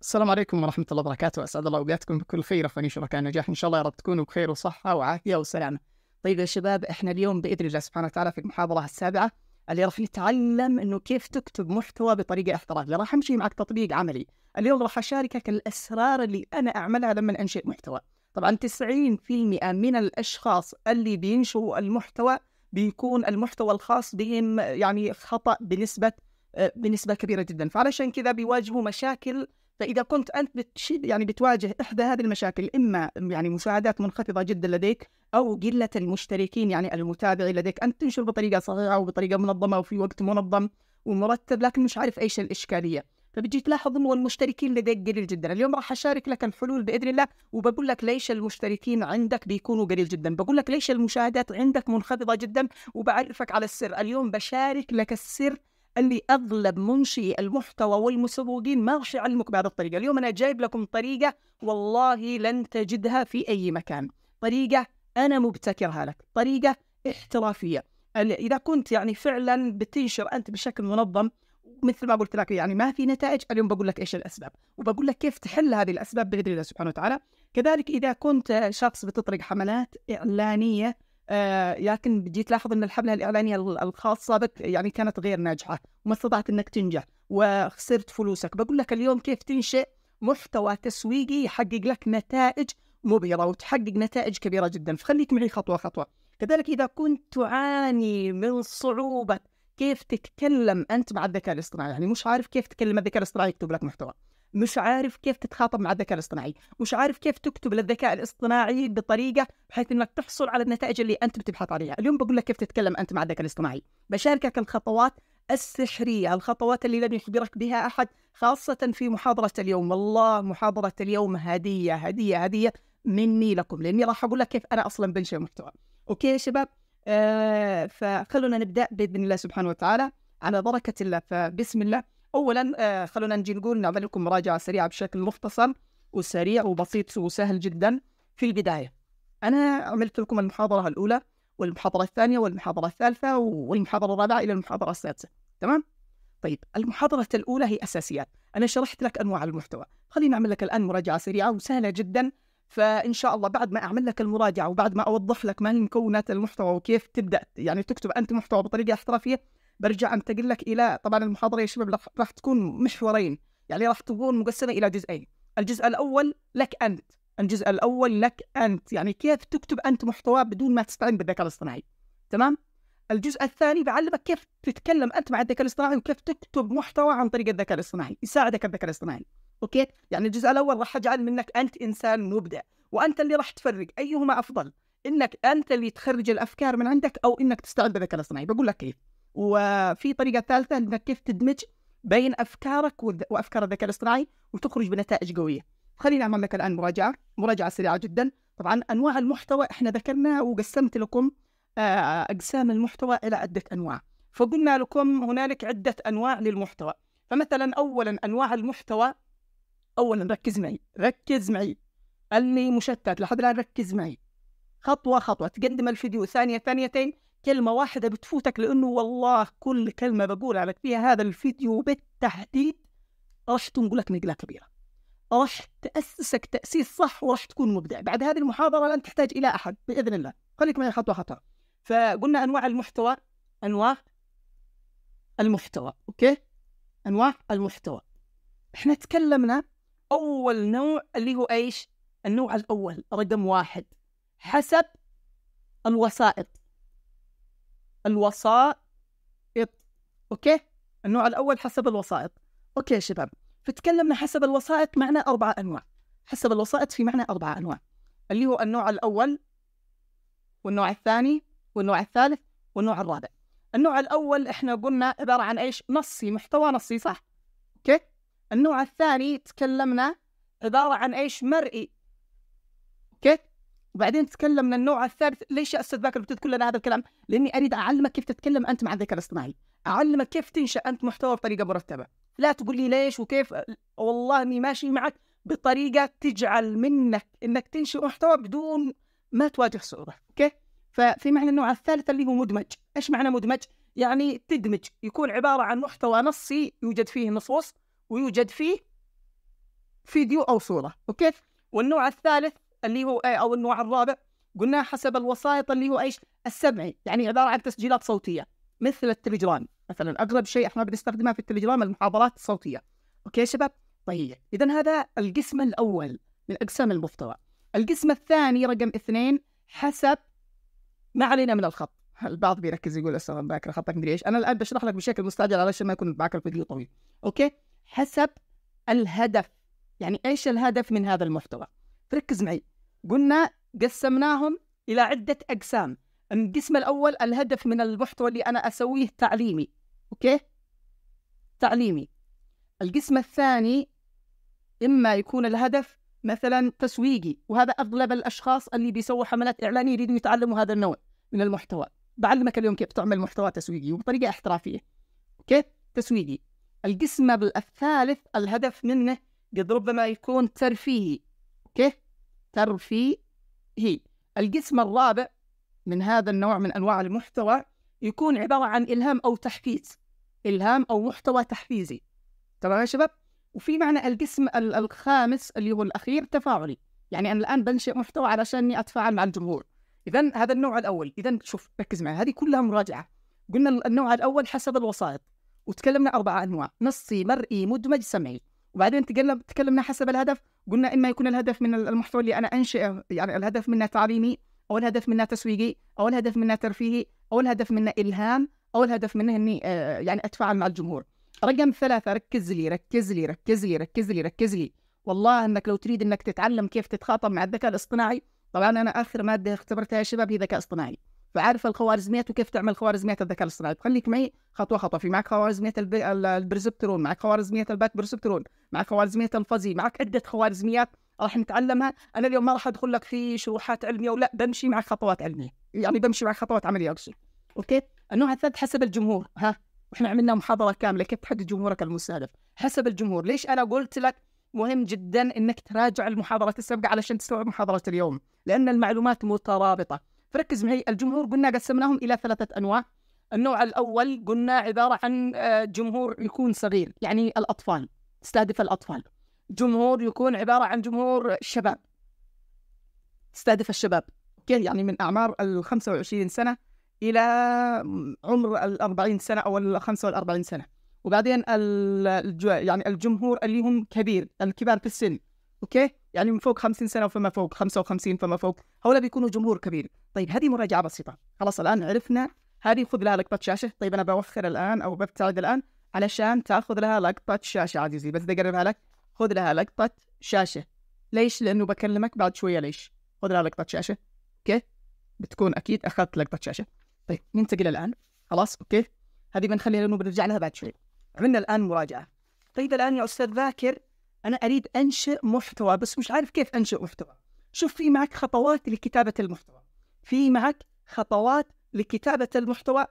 السلام عليكم ورحمة الله وبركاته، أسعد الله أوقاتكم بكل خير أخواني شركاء النجاح، إن شاء الله يا رب تكونوا بخير وصحة وعافية وسلامة. طيب يا شباب إحنا اليوم بإذن الله سبحانه وتعالى في المحاضرة السابعة اللي راح نتعلم إنه كيف تكتب محتوى بطريقة احترافية، راح أمشي معك تطبيق عملي، اليوم راح أشاركك الأسرار اللي أنا أعملها لما أنشئ محتوى. طبعا 90% من الأشخاص اللي بينشروا المحتوى بيكون المحتوى الخاص بهم يعني خطأ بنسبة آه، بنسبة كبيرة جدا، فعلشان كذا بيواجهوا مشاكل فاذا كنت انت بتشيد يعني بتواجه احدى هذه المشاكل اما يعني مساعدات منخفضه جدا لديك او قله المشتركين يعني المتابعين لديك انت تنشر بطريقه صحيحه وبطريقه منظمه وفي وقت منظم ومرتب لكن مش عارف ايش الاشكاليه فبتجي تلاحظ انه المشتركين لديك قليل جدا اليوم راح اشارك لك الحلول باذن الله وبقول لك ليش المشتركين عندك بيكونوا قليل جدا بقول لك ليش المشاهدات عندك منخفضه جدا وبعرفك على السر اليوم بشارك لك السر قال لي اغلب منشي المحتوى والمسوقين ما راح يعلمك بهذه الطريقه، اليوم انا جايب لكم طريقه والله لن تجدها في اي مكان، طريقه انا مبتكرها لك، طريقه احترافيه، اذا كنت يعني فعلا بتنشر انت بشكل منظم مثل ما قلت لك يعني ما في نتائج اليوم بقول لك ايش الاسباب وبقول لك كيف تحل هذه الاسباب باذن الله سبحانه وتعالى كذلك اذا كنت شخص بتطرق حملات اعلانيه آه، لكن بدي تلاحظ ان الحمله الاعلانيه الخاصه بك يعني كانت غير ناجحه وما استطعت انك تنجح وخسرت فلوسك بقول لك اليوم كيف تنشئ محتوى تسويقي يحقق لك نتائج مبهره وتحقق نتائج كبيره جدا فخليك معي خطوه خطوه كذلك اذا كنت تعاني من صعوبه كيف تتكلم انت مع الذكاء الاصطناعي يعني مش عارف كيف تكلم الذكاء الاصطناعي يكتب لك محتوى مش عارف كيف تتخاطب مع الذكاء الاصطناعي مش عارف كيف تكتب للذكاء الاصطناعي بطريقه بحيث انك تحصل على النتائج اللي انت بتبحث عليها اليوم بقول لك كيف تتكلم انت مع الذكاء الاصطناعي بشاركك الخطوات السحرية الخطوات اللي لم يخبرك بها أحد خاصة في محاضرة اليوم والله محاضرة اليوم هدية هدية هدية مني لكم لأني راح أقول لك كيف أنا أصلا بنشئ محتوى أوكي يا شباب آه فخلونا نبدأ بإذن الله سبحانه وتعالى على بركة الله فبسم الله اولا آه، خلونا نجي نقول نعمل لكم مراجعه سريعه بشكل مختصر وسريع وبسيط وسهل جدا في البدايه انا عملت لكم المحاضره الاولى والمحاضره الثانيه والمحاضره الثالثه والمحاضره الرابعه الى المحاضره السادسه تمام طيب المحاضرة الأولى هي أساسيات أنا شرحت لك أنواع المحتوى خليني أعمل لك الآن مراجعة سريعة وسهلة جدا فإن شاء الله بعد ما أعمل لك المراجعة وبعد ما أوضح لك ما هي مكونات المحتوى وكيف تبدأ يعني تكتب أنت محتوى بطريقة احترافية برجع انتقل لك الى طبعا المحاضره يا شباب راح تكون محورين يعني راح تكون مقسمه الى جزئين الجزء الاول لك انت الجزء الاول لك انت يعني كيف تكتب انت محتوى بدون ما تستعين بالذكاء الاصطناعي تمام الجزء الثاني بعلمك كيف تتكلم انت مع الذكاء الاصطناعي وكيف تكتب محتوى عن طريق الذكاء الاصطناعي يساعدك الذكاء الاصطناعي اوكي يعني الجزء الاول راح اجعل منك انت انسان مبدع وانت اللي راح تفرق ايهما افضل انك انت اللي تخرج الافكار من عندك او انك تستعد بالذكاء الاصطناعي بقول لك كيف وفي طريقه ثالثه انك كيف تدمج بين افكارك وافكار الذكاء الاصطناعي وتخرج بنتائج قويه. خلينا لك الان مراجعه، مراجعه سريعه جدا، طبعا انواع المحتوى احنا ذكرنا وقسمت لكم آه، اقسام المحتوى الى عده انواع، فقلنا لكم هنالك عده انواع للمحتوى، فمثلا اولا انواع المحتوى اولا ركز معي، ركز معي اللي مشتت لحد الان ركز معي. خطوه خطوه تقدم الفيديو ثانيه ثانيتين كلمة واحدة بتفوتك لأنه والله كل كلمة بقولها لك فيها هذا الفيديو بالتحديد راح لك نقلة كبيرة راح تأسسك تأسيس صح وراح تكون مبدع بعد هذه المحاضرة لن تحتاج إلى أحد بإذن الله خليك معي خطوة خطوة فقلنا أنواع المحتوى أنواع المحتوى أوكي أنواع المحتوى احنا تكلمنا أول نوع اللي هو إيش النوع الأول رقم واحد حسب الوسائط الوسائط اوكي النوع الاول حسب الوسائط اوكي يا شباب فتكلمنا حسب الوسائط معنى اربع انواع حسب الوسائط في معنى اربع انواع اللي هو النوع الاول والنوع الثاني والنوع الثالث والنوع الرابع النوع الاول احنا قلنا عباره عن ايش نصي محتوى نصي صح اوكي النوع الثاني تكلمنا عباره عن ايش مرئي اوكي وبعدين تتكلم من النوع الثالث ليش يا استاذ باكر بتذكر لنا هذا الكلام؟ لاني اريد اعلمك كيف تتكلم انت مع الذكاء الاصطناعي، اعلمك كيف تنشا انت محتوى بطريقه مرتبه، لا تقول لي ليش وكيف والله اني ماشي معك بطريقه تجعل منك انك تنشئ محتوى بدون ما تواجه صعوبه، اوكي؟ ففي معنى النوع الثالث اللي هو مدمج، ايش معنى مدمج؟ يعني تدمج يكون عباره عن محتوى نصي يوجد فيه نصوص ويوجد فيه فيديو او صوره، اوكي؟ والنوع الثالث اللي هو إيه، او النوع الرابع قلنا حسب الوسائط اللي هو ايش؟ السمعي يعني عباره عن تسجيلات صوتيه مثل التليجرام مثلا اغلب شيء احنا بنستخدمها في التليجرام المحاضرات الصوتيه. اوكي شباب؟ طيب اذا هذا القسم الاول من اقسام المحتوى. القسم الثاني رقم اثنين حسب ما علينا من الخط. البعض بيركز يقول اصلا باكر خطك مدري ايش، انا الان بشرح لك بشكل مستعجل علشان ما يكون معك الفيديو طويل. اوكي؟ حسب الهدف يعني ايش الهدف من هذا المحتوى؟ ركز معي قلنا قسمناهم الى عده اقسام القسم الاول الهدف من المحتوى اللي انا اسويه تعليمي اوكي تعليمي القسم الثاني اما يكون الهدف مثلا تسويقي وهذا اغلب الاشخاص اللي بيسووا حملات اعلانيه يريدوا يتعلموا هذا النوع من المحتوى بعلمك اليوم كيف تعمل محتوى تسويقي وبطريقه احترافيه اوكي تسويقي القسم الثالث الهدف منه قد ربما يكون ترفيهي اوكي ترفيهي القسم الرابع من هذا النوع من انواع المحتوى يكون عباره عن الهام او تحفيز الهام او محتوى تحفيزي تمام يا شباب وفي معنى القسم الخامس اللي هو الاخير تفاعلي يعني انا الان بنشئ محتوى علشان اني اتفاعل مع الجمهور اذا هذا النوع الاول اذا شوف ركز معي هذه كلها مراجعه قلنا النوع الاول حسب الوسائط وتكلمنا اربع انواع نصي مرئي مدمج سمعي وبعدين تكلمنا حسب الهدف قلنا اما يكون الهدف من المحتوى اللي انا انشئه يعني الهدف منه تعليمي او الهدف منه تسويقي او الهدف منه ترفيهي او الهدف منه الهام او الهدف منه اني آه، يعني اتفاعل مع الجمهور رقم ثلاثة ركز لي ركز لي ركز لي ركز لي ركز لي والله انك لو تريد انك تتعلم كيف تتخاطب مع الذكاء الاصطناعي طبعا انا اخر ماده اختبرتها يا شباب هي ذكاء اصطناعي فعارف الخوارزميات وكيف تعمل خوارزميات الذكاء الاصطناعي خليك معي خطوه خطوه في معك خوارزميه الب... البرزبترون معك خوارزميه الباك برزبترون معك خوارزميه الفزي معك عده خوارزميات راح نتعلمها انا اليوم ما راح ادخل لك في شروحات علميه ولا بمشي معك خطوات علميه يعني بمشي معك خطوات عمليه اقصد اوكي النوع الثالث حسب الجمهور ها واحنا عملنا محاضره كامله كيف تحدد جمهورك المستهدف حسب الجمهور ليش انا قلت لك مهم جدا انك تراجع المحاضرات السابقه علشان تستوعب محاضره اليوم لان المعلومات مترابطه فركز معي الجمهور قلنا قسمناهم الى ثلاثه انواع النوع الاول قلنا عباره عن آه، جمهور يكون صغير يعني الاطفال استهدف الاطفال جمهور يكون عباره عن جمهور الشباب استهدف الشباب اوكي يعني من اعمار ال 25 سنه الى عمر ال 40 سنه او ال 45 سنه وبعدين يعني الجمهور اللي هم كبير الكبار في السن اوكي يعني من فوق 50 سنه وفما فوق 55 فما فوق هؤلاء بيكونوا جمهور كبير طيب هذه مراجعه بسيطه خلاص الان عرفنا هذه خذ لها لقطه شاشه طيب انا بوخر الان او ببتعد الان علشان تاخذ لها لقطه شاشه عزيزي بس بقربها لك خذ لها لقطه شاشه ليش لانه بكلمك بعد شويه ليش خذ لها لقطه شاشه اوكي بتكون اكيد اخذت لقطه شاشه طيب ننتقل الان خلاص اوكي هذه بنخليها لانه بنرجع لها بعد شوي عملنا الان مراجعه طيب الان يا استاذ ذاكر انا اريد انشئ محتوى بس مش عارف كيف انشئ محتوى شوف في معك خطوات لكتابه المحتوى في معك خطوات لكتابه المحتوى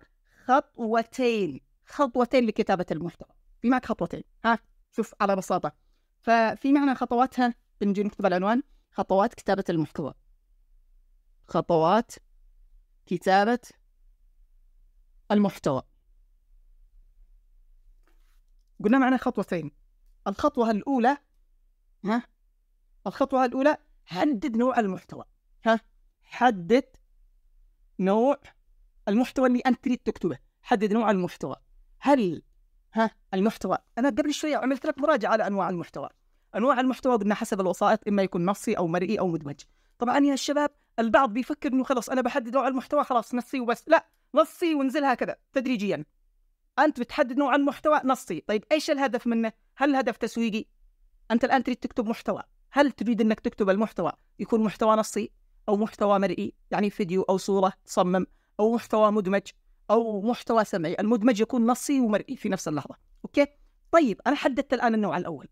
خطوتين خطوتين لكتابه المحتوى في معك خطوتين ها شوف على بساطه ففي معنى خطواتها بنجي نكتب العنوان خطوات كتابه المحتوى خطوات كتابه المحتوى قلنا معنا خطوتين الخطوة الأولى ها الخطوة الأولى حدد نوع المحتوى ها حدد نوع المحتوى اللي أنت تريد تكتبه حدد نوع المحتوى هل ها المحتوى أنا قبل شوية عملت لك مراجعة على أنواع المحتوى أنواع المحتوى قلنا حسب الوسائط إما يكون نصي أو مرئي أو مدمج طبعا يا الشباب البعض بيفكر انه خلاص انا بحدد نوع المحتوى خلاص نصي وبس لا نصي وانزلها كذا تدريجيا انت بتحدد نوع المحتوى نصي طيب ايش الهدف منه هل الهدف تسويقي انت الان تريد تكتب محتوى هل تريد انك تكتب المحتوى يكون محتوى نصي او محتوى مرئي يعني فيديو او صوره تصمم او محتوى مدمج او محتوى سمعي المدمج يكون نصي ومرئي في نفس اللحظه اوكي طيب انا حددت الان النوع الاول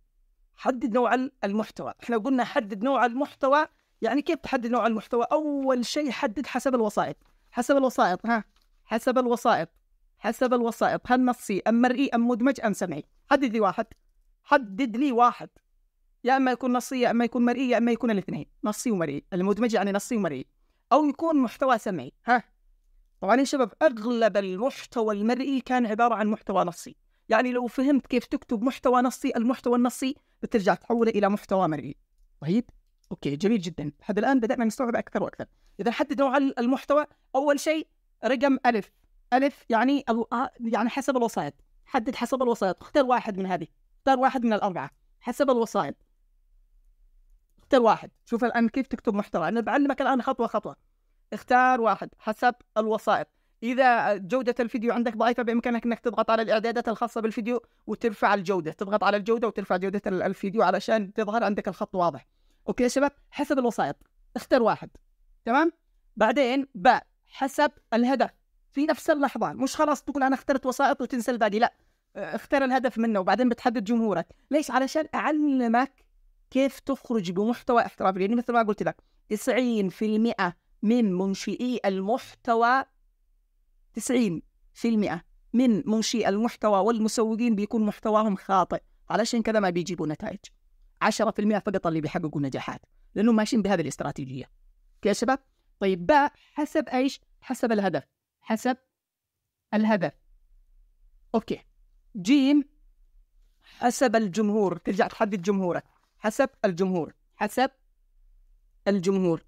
حدد نوع المحتوى احنا قلنا حدد نوع المحتوى يعني كيف تحدد نوع المحتوى اول شيء حدد حسب الوسائط حسب الوسائط ها حسب الوسائط حسب الوسائط هل نصي أم مرئي أم مدمج أم سمعي حدد لي واحد حدد لي واحد يا اما يكون نصي يا اما يكون مرئي يا اما يكون الاثنين نصي ومرئي المدمج يعني نصي ومرئي او يكون محتوى سمعي ها طبعا يا شباب اغلب المحتوى المرئي كان عباره عن محتوى نصي يعني لو فهمت كيف تكتب محتوى نصي المحتوى النصي بترجع تحوله الى محتوى مرئي طيب اوكي جميل جدا هذا الان بدانا نستوعب اكثر واكثر اذا حدد نوع المحتوى اول شيء رقم الف الف يعني أبو آه، يعني حسب الوسائط حدد حسب الوسائط اختر واحد من هذه اختار واحد من الاربعه حسب الوسائط اختر واحد شوف الان كيف تكتب محتوى انا بعلمك الان خطوه خطوه اختار واحد حسب الوسائط اذا جوده الفيديو عندك ضعيفه بامكانك انك تضغط على الاعدادات الخاصه بالفيديو وترفع الجوده تضغط على الجوده وترفع جوده الفيديو علشان تظهر عندك الخط واضح اوكي يا شباب حسب الوسائط اختر واحد تمام بعدين باء حسب الهدف في نفس اللحظه مش خلاص تقول انا اخترت وسائط وتنسى البادي لا آه، اختر الهدف منه وبعدين بتحدد جمهورك ليش علشان اعلمك كيف تخرج بمحتوى احترافي يعني مثل ما قلت لك 90% من منشئي المحتوى 90% من منشئي المحتوى والمسوقين بيكون محتواهم خاطئ علشان كذا ما بيجيبوا نتائج 10% فقط اللي بيحققوا نجاحات لانهم ماشيين بهذه الاستراتيجيه يا شباب طيب باء حسب ايش حسب الهدف حسب الهدف اوكي جيم حسب الجمهور ترجع تحدد جمهورك حسب الجمهور حسب الجمهور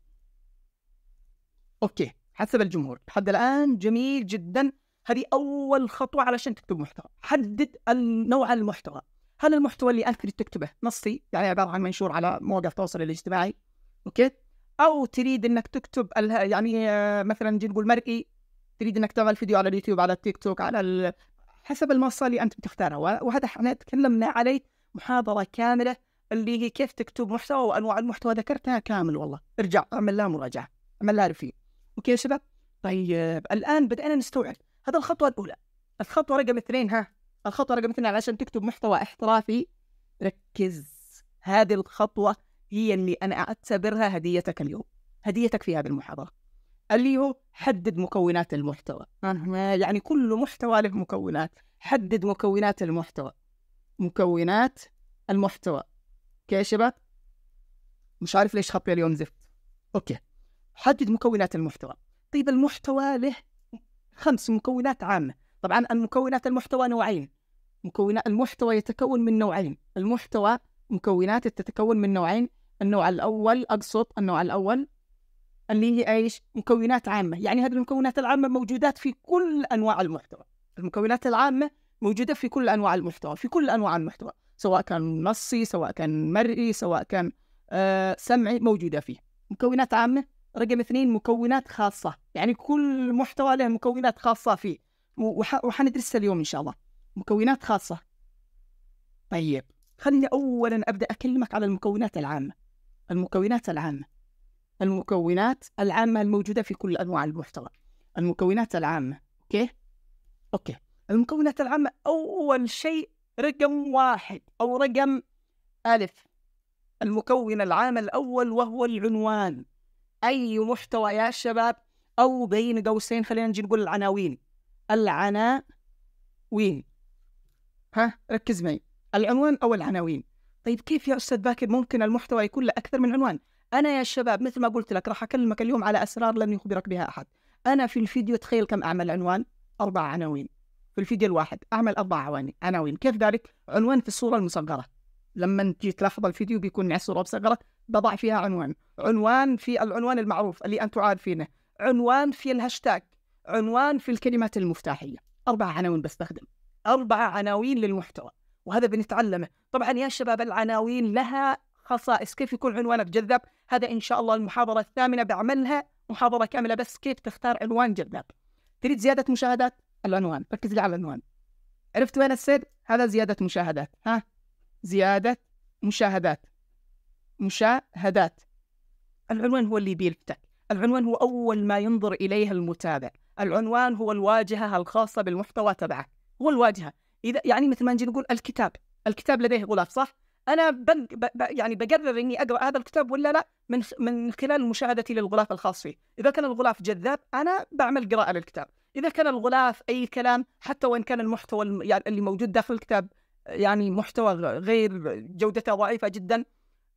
اوكي حسب الجمهور لحد الان جميل جدا هذه اول خطوه علشان تكتب محتوى حدد نوع المحتوى هل المحتوى اللي انت تريد تكتبه نصي يعني عباره عن منشور على مواقع التواصل الاجتماعي اوكي او تريد انك تكتب يعني آه، مثلا نجي نقول مرئي تريد انك تعمل فيديو على اليوتيوب على التيك توك على ال... حسب المنصه اللي انت بتختارها وهذا احنا تكلمنا عليه محاضره كامله اللي هي كيف تكتب محتوى وانواع المحتوى ذكرتها كامل والله ارجع اعمل لها مراجعه اعمل لها ريفيو اوكي يا شباب طيب الان بدانا نستوعب هذا الخطوه الاولى الخطوه رقم اثنين ها الخطوه رقم اثنين عشان تكتب محتوى احترافي ركز هذه الخطوه هي اللي انا اعتبرها هديتك اليوم هديتك في هذه المحاضره هو حدد مكونات المحتوى يعني كل محتوى له مكونات حدد مكونات المحتوى مكونات المحتوى اوكي يا شباب مش عارف ليش خطي اليوم زفت اوكي حدد مكونات المحتوى طيب المحتوى له خمس مكونات عامه طبعا المكونات المحتوى نوعين مكونات المحتوى يتكون من نوعين المحتوى مكونات تتكون من نوعين النوع الاول اقصد النوع الاول اللي هي ايش؟ مكونات عامه، يعني هذه المكونات العامه موجودات في كل انواع المحتوى. المكونات العامه موجوده في كل انواع المحتوى، في كل انواع المحتوى، سواء كان نصي، سواء كان مرئي، سواء كان آه سمعي موجوده فيه. مكونات عامه، رقم اثنين مكونات خاصه، يعني كل محتوى له مكونات خاصه فيه، وح وحندرسها اليوم ان شاء الله. مكونات خاصه. طيب، خليني اولا ابدا اكلمك على المكونات العامه. المكونات العامه. المكونات العامة الموجودة في كل أنواع المحتوى المكونات العامة أوكي أوكي المكونات العامة أول شيء رقم واحد أو رقم ألف المكون العام الأول وهو العنوان أي محتوى يا شباب أو بين قوسين خلينا نجي نقول العناوين العناوين ها ركز معي العنوان أو العناوين طيب كيف يا أستاذ باكر ممكن المحتوى يكون له أكثر من عنوان انا يا شباب مثل ما قلت لك راح اكلمك اليوم على اسرار لن يخبرك بها احد انا في الفيديو تخيل كم اعمل عنوان اربع عناوين في الفيديو الواحد اعمل اربع عناوين عناوين كيف ذلك عنوان في الصوره المصغره لما تجي تلاحظ الفيديو بيكون على صوره مصغره بضع فيها عنوان عنوان في العنوان المعروف اللي انتم عارفينه عنوان في الهاشتاج عنوان في الكلمات المفتاحيه اربع عناوين بستخدم اربع عناوين للمحتوى وهذا بنتعلمه طبعا يا شباب العناوين لها خصائص كيف يكون عنوانك جذاب هذا ان شاء الله المحاضره الثامنه بعملها محاضره كامله بس كيف تختار عنوان جذاب تريد زياده مشاهدات العنوان ركز لي على العنوان عرفت وين السر هذا زياده مشاهدات ها زياده مشاهدات مشاهدات العنوان هو اللي بيلفتك العنوان هو اول ما ينظر اليه المتابع العنوان هو الواجهه الخاصه بالمحتوى تبعك هو الواجهه اذا يعني مثل ما نجي نقول الكتاب الكتاب لديه غلاف صح انا بن ب... ب... يعني بقرر اني اقرا هذا الكتاب ولا لا من من خلال مشاهدتي للغلاف الخاص فيه، اذا كان الغلاف جذاب انا بعمل قراءه للكتاب، اذا كان الغلاف اي كلام حتى وان كان المحتوى يعني اللي موجود داخل الكتاب يعني محتوى غير جودته ضعيفه جدا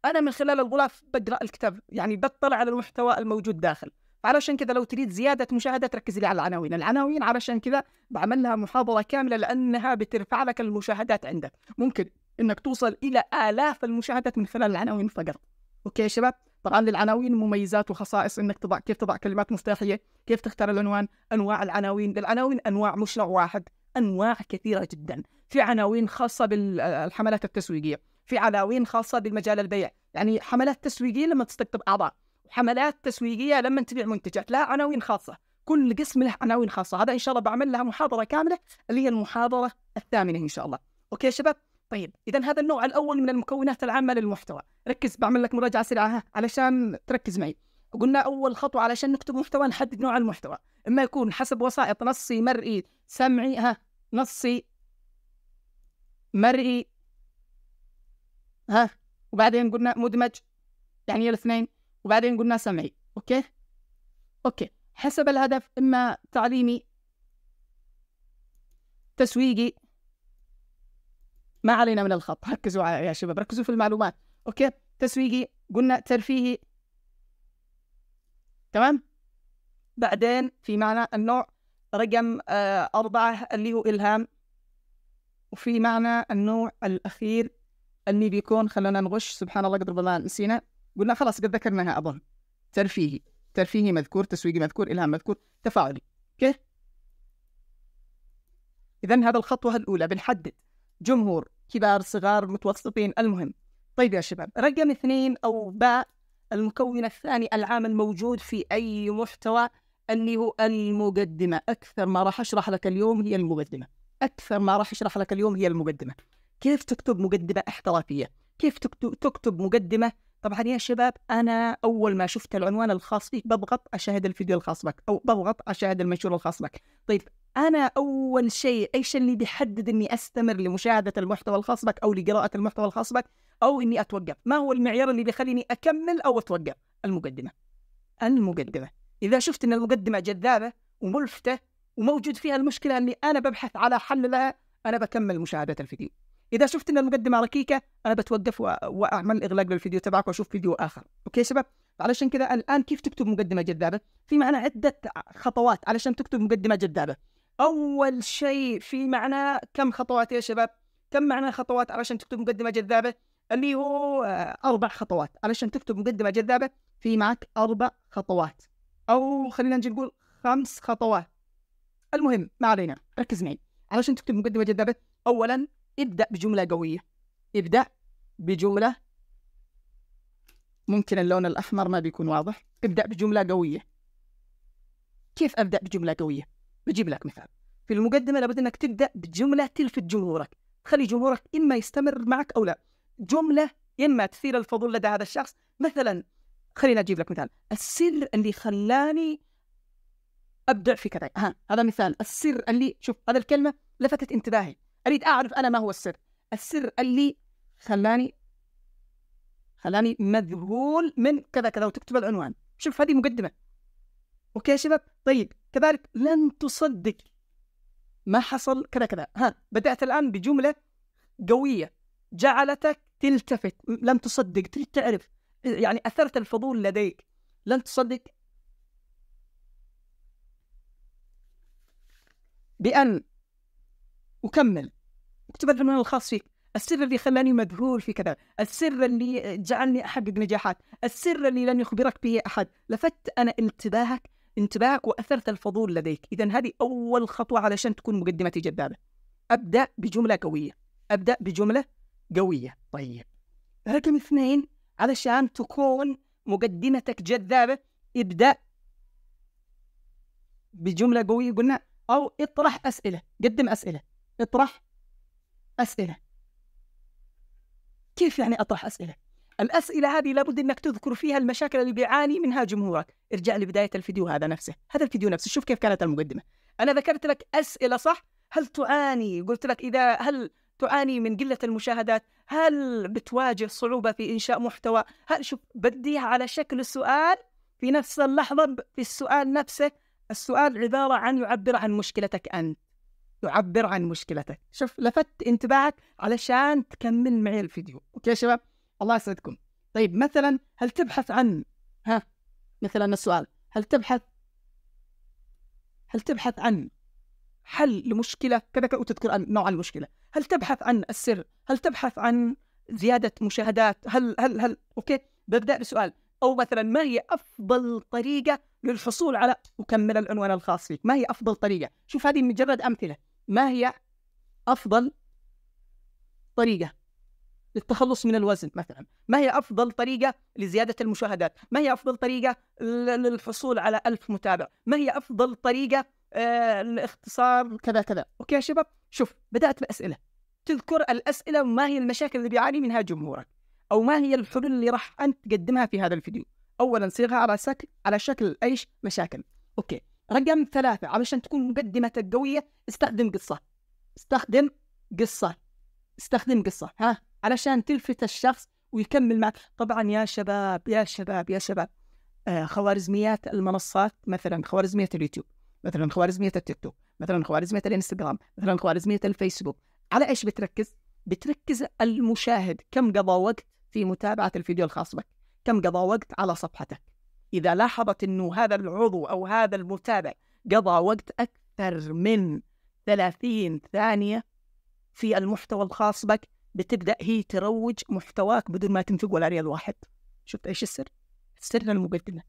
انا من خلال الغلاف بقرا الكتاب يعني بطلع على المحتوى الموجود داخل علشان كذا لو تريد زياده مشاهده تركز لي على العناوين، العناوين علشان كذا بعمل لها محاضره كامله لانها بترفع لك المشاهدات عندك، ممكن انك توصل الى الاف المشاهدات من خلال العناوين فقط اوكي يا شباب طبعا للعناوين مميزات وخصائص انك تضع كيف تضع كلمات مفتاحيه كيف تختار العنوان انواع العناوين للعناوين انواع مش نوع واحد انواع كثيره جدا في عناوين خاصه بالحملات التسويقيه في عناوين خاصه بالمجال البيع يعني حملات تسويقيه لما تستقطب اعضاء حملات تسويقيه لما تبيع منتجات لها عناوين خاصه كل قسم له عناوين خاصه هذا ان شاء الله بعمل لها محاضره كامله اللي هي المحاضره الثامنه ان شاء الله اوكي يا شباب طيب اذا هذا النوع الاول من المكونات العامه للمحتوى ركز بعمل لك مراجعه سريعه علشان تركز معي قلنا اول خطوه علشان نكتب محتوى نحدد نوع المحتوى اما يكون حسب وسائط نصي مرئي سمعي ها نصي مرئي ها وبعدين قلنا مدمج يعني الاثنين وبعدين قلنا سمعي اوكي اوكي حسب الهدف اما تعليمي تسويقي ما علينا من الخط ركزوا يا شباب ركزوا في المعلومات اوكي تسويقي قلنا ترفيهي تمام بعدين في معنى النوع رقم آه، أربعة اللي هو إلهام وفي معنى النوع الأخير اللي بيكون خلونا نغش سبحان الله قدر الله نسينا قلنا خلاص قد ذكرناها أظن ترفيهي ترفيهي مذكور تسويقي مذكور إلهام مذكور تفاعلي أوكي إذا هذا الخطوة الأولى بنحدد جمهور كبار صغار متوسطين المهم طيب يا شباب رقم اثنين أو باء المكون الثاني العام الموجود في أي محتوى اللي هو المقدمة أكثر ما راح أشرح لك اليوم هي المقدمة أكثر ما راح أشرح لك اليوم هي المقدمة كيف تكتب مقدمة احترافية كيف تكتب مقدمة طبعا يا شباب أنا أول ما شفت العنوان الخاص فيك بضغط أشاهد الفيديو الخاص بك أو بضغط أشاهد المنشور الخاص بك طيب انا اول شيء ايش اللي بيحدد اني استمر لمشاهده المحتوى الخاص بك او لقراءه المحتوى الخاص بك او اني اتوقف ما هو المعيار اللي بيخليني اكمل او اتوقف المقدمه المقدمه اذا شفت ان المقدمه جذابه وملفته وموجود فيها المشكله اني انا ببحث على حل لها انا بكمل مشاهده الفيديو اذا شفت ان المقدمه ركيكه انا بتوقف واعمل اغلاق للفيديو تبعك واشوف فيديو اخر اوكي شباب علشان كذا الان كيف تكتب مقدمه جذابه في معنا عده خطوات علشان تكتب مقدمه جذابه اول شيء في معنى كم خطوات يا شباب كم معنى خطوات علشان تكتب مقدمه جذابه اللي هو آه، اربع خطوات علشان تكتب مقدمه جذابه في معك اربع خطوات او خلينا نجي نقول خمس خطوات المهم ما علينا ركز معي علشان تكتب مقدمه جذابه اولا ابدا بجمله قويه ابدا بجمله ممكن اللون الاحمر ما بيكون واضح ابدا بجمله قويه كيف ابدا بجمله قويه بجيب لك مثال في المقدمه لابد انك تبدا بجمله تلفت جمهورك تخلي جمهورك اما يستمر معك او لا جمله اما تثير الفضول لدى هذا الشخص مثلا خلينا اجيب لك مثال السر اللي خلاني ابدع في كذا ها هذا مثال السر اللي شوف هذا الكلمه لفتت انتباهي اريد اعرف انا ما هو السر السر اللي خلاني خلاني مذهول من كذا كذا وتكتب العنوان شوف هذه مقدمه اوكي يا شباب طيب كذلك لن تصدق ما حصل كذا كذا ها بدأت الآن بجملة قوية جعلتك تلتفت لن تصدق تريد تعرف يعني أثرت الفضول لديك لن تصدق بأن أكمل اكتب العنوان الخاص فيك السر اللي خلاني مذهول في كذا السر اللي جعلني أحقق نجاحات السر اللي لن يخبرك به أحد لفت أنا انتباهك انتباهك واثرت الفضول لديك اذا هذه اول خطوه علشان تكون مقدمتي جذابه ابدا بجمله قويه ابدا بجمله قويه طيب رقم اثنين علشان تكون مقدمتك جذابه ابدا بجمله قويه قلنا او اطرح اسئله قدم اسئله اطرح اسئله كيف يعني اطرح اسئله الأسئلة هذه لابد أنك تذكر فيها المشاكل اللي بيعاني منها جمهورك ارجع لبداية الفيديو هذا نفسه هذا الفيديو نفسه شوف كيف كانت المقدمة أنا ذكرت لك أسئلة صح هل تعاني قلت لك إذا هل تعاني من قلة المشاهدات هل بتواجه صعوبة في إنشاء محتوى هل شوف بديها على شكل سؤال في نفس اللحظة في السؤال نفسه السؤال عبارة عن يعبر عن مشكلتك أنت يعبر عن مشكلتك شوف لفت انتباهك علشان تكمل معي الفيديو أوكي يا شباب الله يسعدكم طيب مثلا هل تبحث عن ها مثلا السؤال هل تبحث هل تبحث عن حل لمشكله كذا وتذكر عن نوع المشكله هل تبحث عن السر هل تبحث عن زياده مشاهدات هل هل هل اوكي ببدا بسؤال او مثلا ما هي افضل طريقه للحصول على وكمل العنوان الخاص فيك ما هي افضل طريقه شوف هذه مجرد امثله ما هي افضل طريقه للتخلص من الوزن مثلا ما هي أفضل طريقة لزيادة المشاهدات ما هي أفضل طريقة للحصول على ألف متابع ما هي أفضل طريقة آه، لاختصار الاختصار كذا كذا أوكي يا شباب شوف بدأت بأسئلة تذكر الأسئلة ما هي المشاكل اللي بيعاني منها جمهورك أو ما هي الحلول اللي راح أنت تقدمها في هذا الفيديو أولا صيغها على شكل على شكل إيش مشاكل أوكي رقم ثلاثة علشان تكون مقدمتك قوية استخدم قصة استخدم قصة استخدم قصة ها علشان تلفت الشخص ويكمل معك طبعا يا شباب يا شباب يا شباب آه خوارزميات المنصات مثلا خوارزميه اليوتيوب مثلا خوارزميه التيك توك مثلا خوارزميه الانستغرام مثلا خوارزميه الفيسبوك على ايش بتركز بتركز المشاهد كم قضى وقت في متابعه الفيديو الخاص بك كم قضى وقت على صفحتك اذا لاحظت انه هذا العضو او هذا المتابع قضى وقت اكثر من 30 ثانيه في المحتوى الخاص بك بتبدا هي تروج محتواك بدون ما تنفق ولا ريال واحد شفت ايش السر؟ السر المقدمه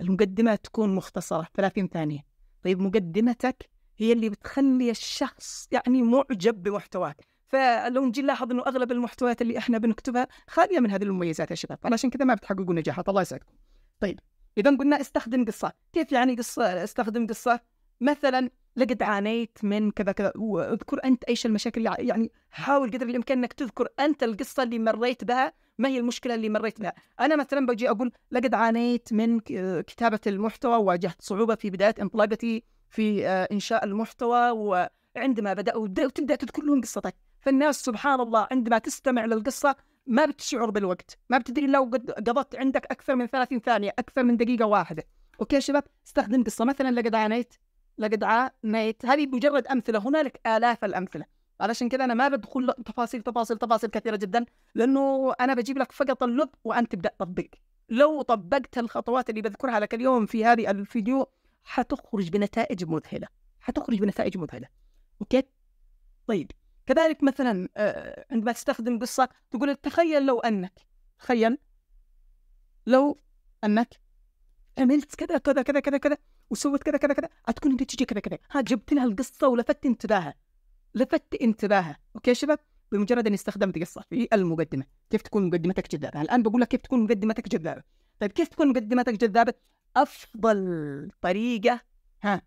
المقدمه تكون مختصره 30 ثانيه طيب مقدمتك هي اللي بتخلي الشخص يعني معجب بمحتواك فلو نجي نلاحظ انه اغلب المحتويات اللي احنا بنكتبها خاليه من هذه المميزات يا شباب علشان كذا ما بتحققوا نجاحات الله يسعدكم طيب اذا قلنا استخدم قصه كيف يعني قصه استخدم قصه مثلا لقد عانيت من كذا كذا واذكر انت ايش المشاكل اللي يعني حاول قدر الامكان انك تذكر انت القصه اللي مريت بها ما هي المشكله اللي مريت بها انا مثلا بجي اقول لقد عانيت من كتابه المحتوى وواجهت صعوبه في بدايه انطلاقتي في آه، انشاء المحتوى وعندما بداوا وتبدا تذكر لهم قصتك فالناس سبحان الله عندما تستمع للقصه ما بتشعر بالوقت ما بتدري لو قضت عندك اكثر من 30 ثانيه اكثر من دقيقه واحده اوكي يا شباب استخدم قصه مثلا لقد عانيت لقد عانيت هذه مجرد امثله هنالك الاف الامثله علشان كذا انا ما بدخل تفاصيل تفاصيل تفاصيل كثيره جدا لانه انا بجيب لك فقط اللب وانت تبدا تطبق لو طبقت الخطوات اللي بذكرها لك اليوم في هذه الفيديو حتخرج بنتائج مذهله حتخرج بنتائج مذهله اوكي طيب كذلك مثلا آه، عندما تستخدم قصه تقول تخيل لو انك تخيل لو انك عملت كذا كذا كذا كذا كذا وسوت كذا كذا كذا حتكون انت تجي كذا كذا ها جبت لها القصه ولفت انتباهها لفت انتباهها اوكي يا شباب بمجرد اني استخدمت قصه في المقدمه كيف تكون مقدمتك جذابه الان بقول لك كيف تكون مقدمتك جذابه طيب كيف تكون مقدمتك جذابه افضل طريقه ها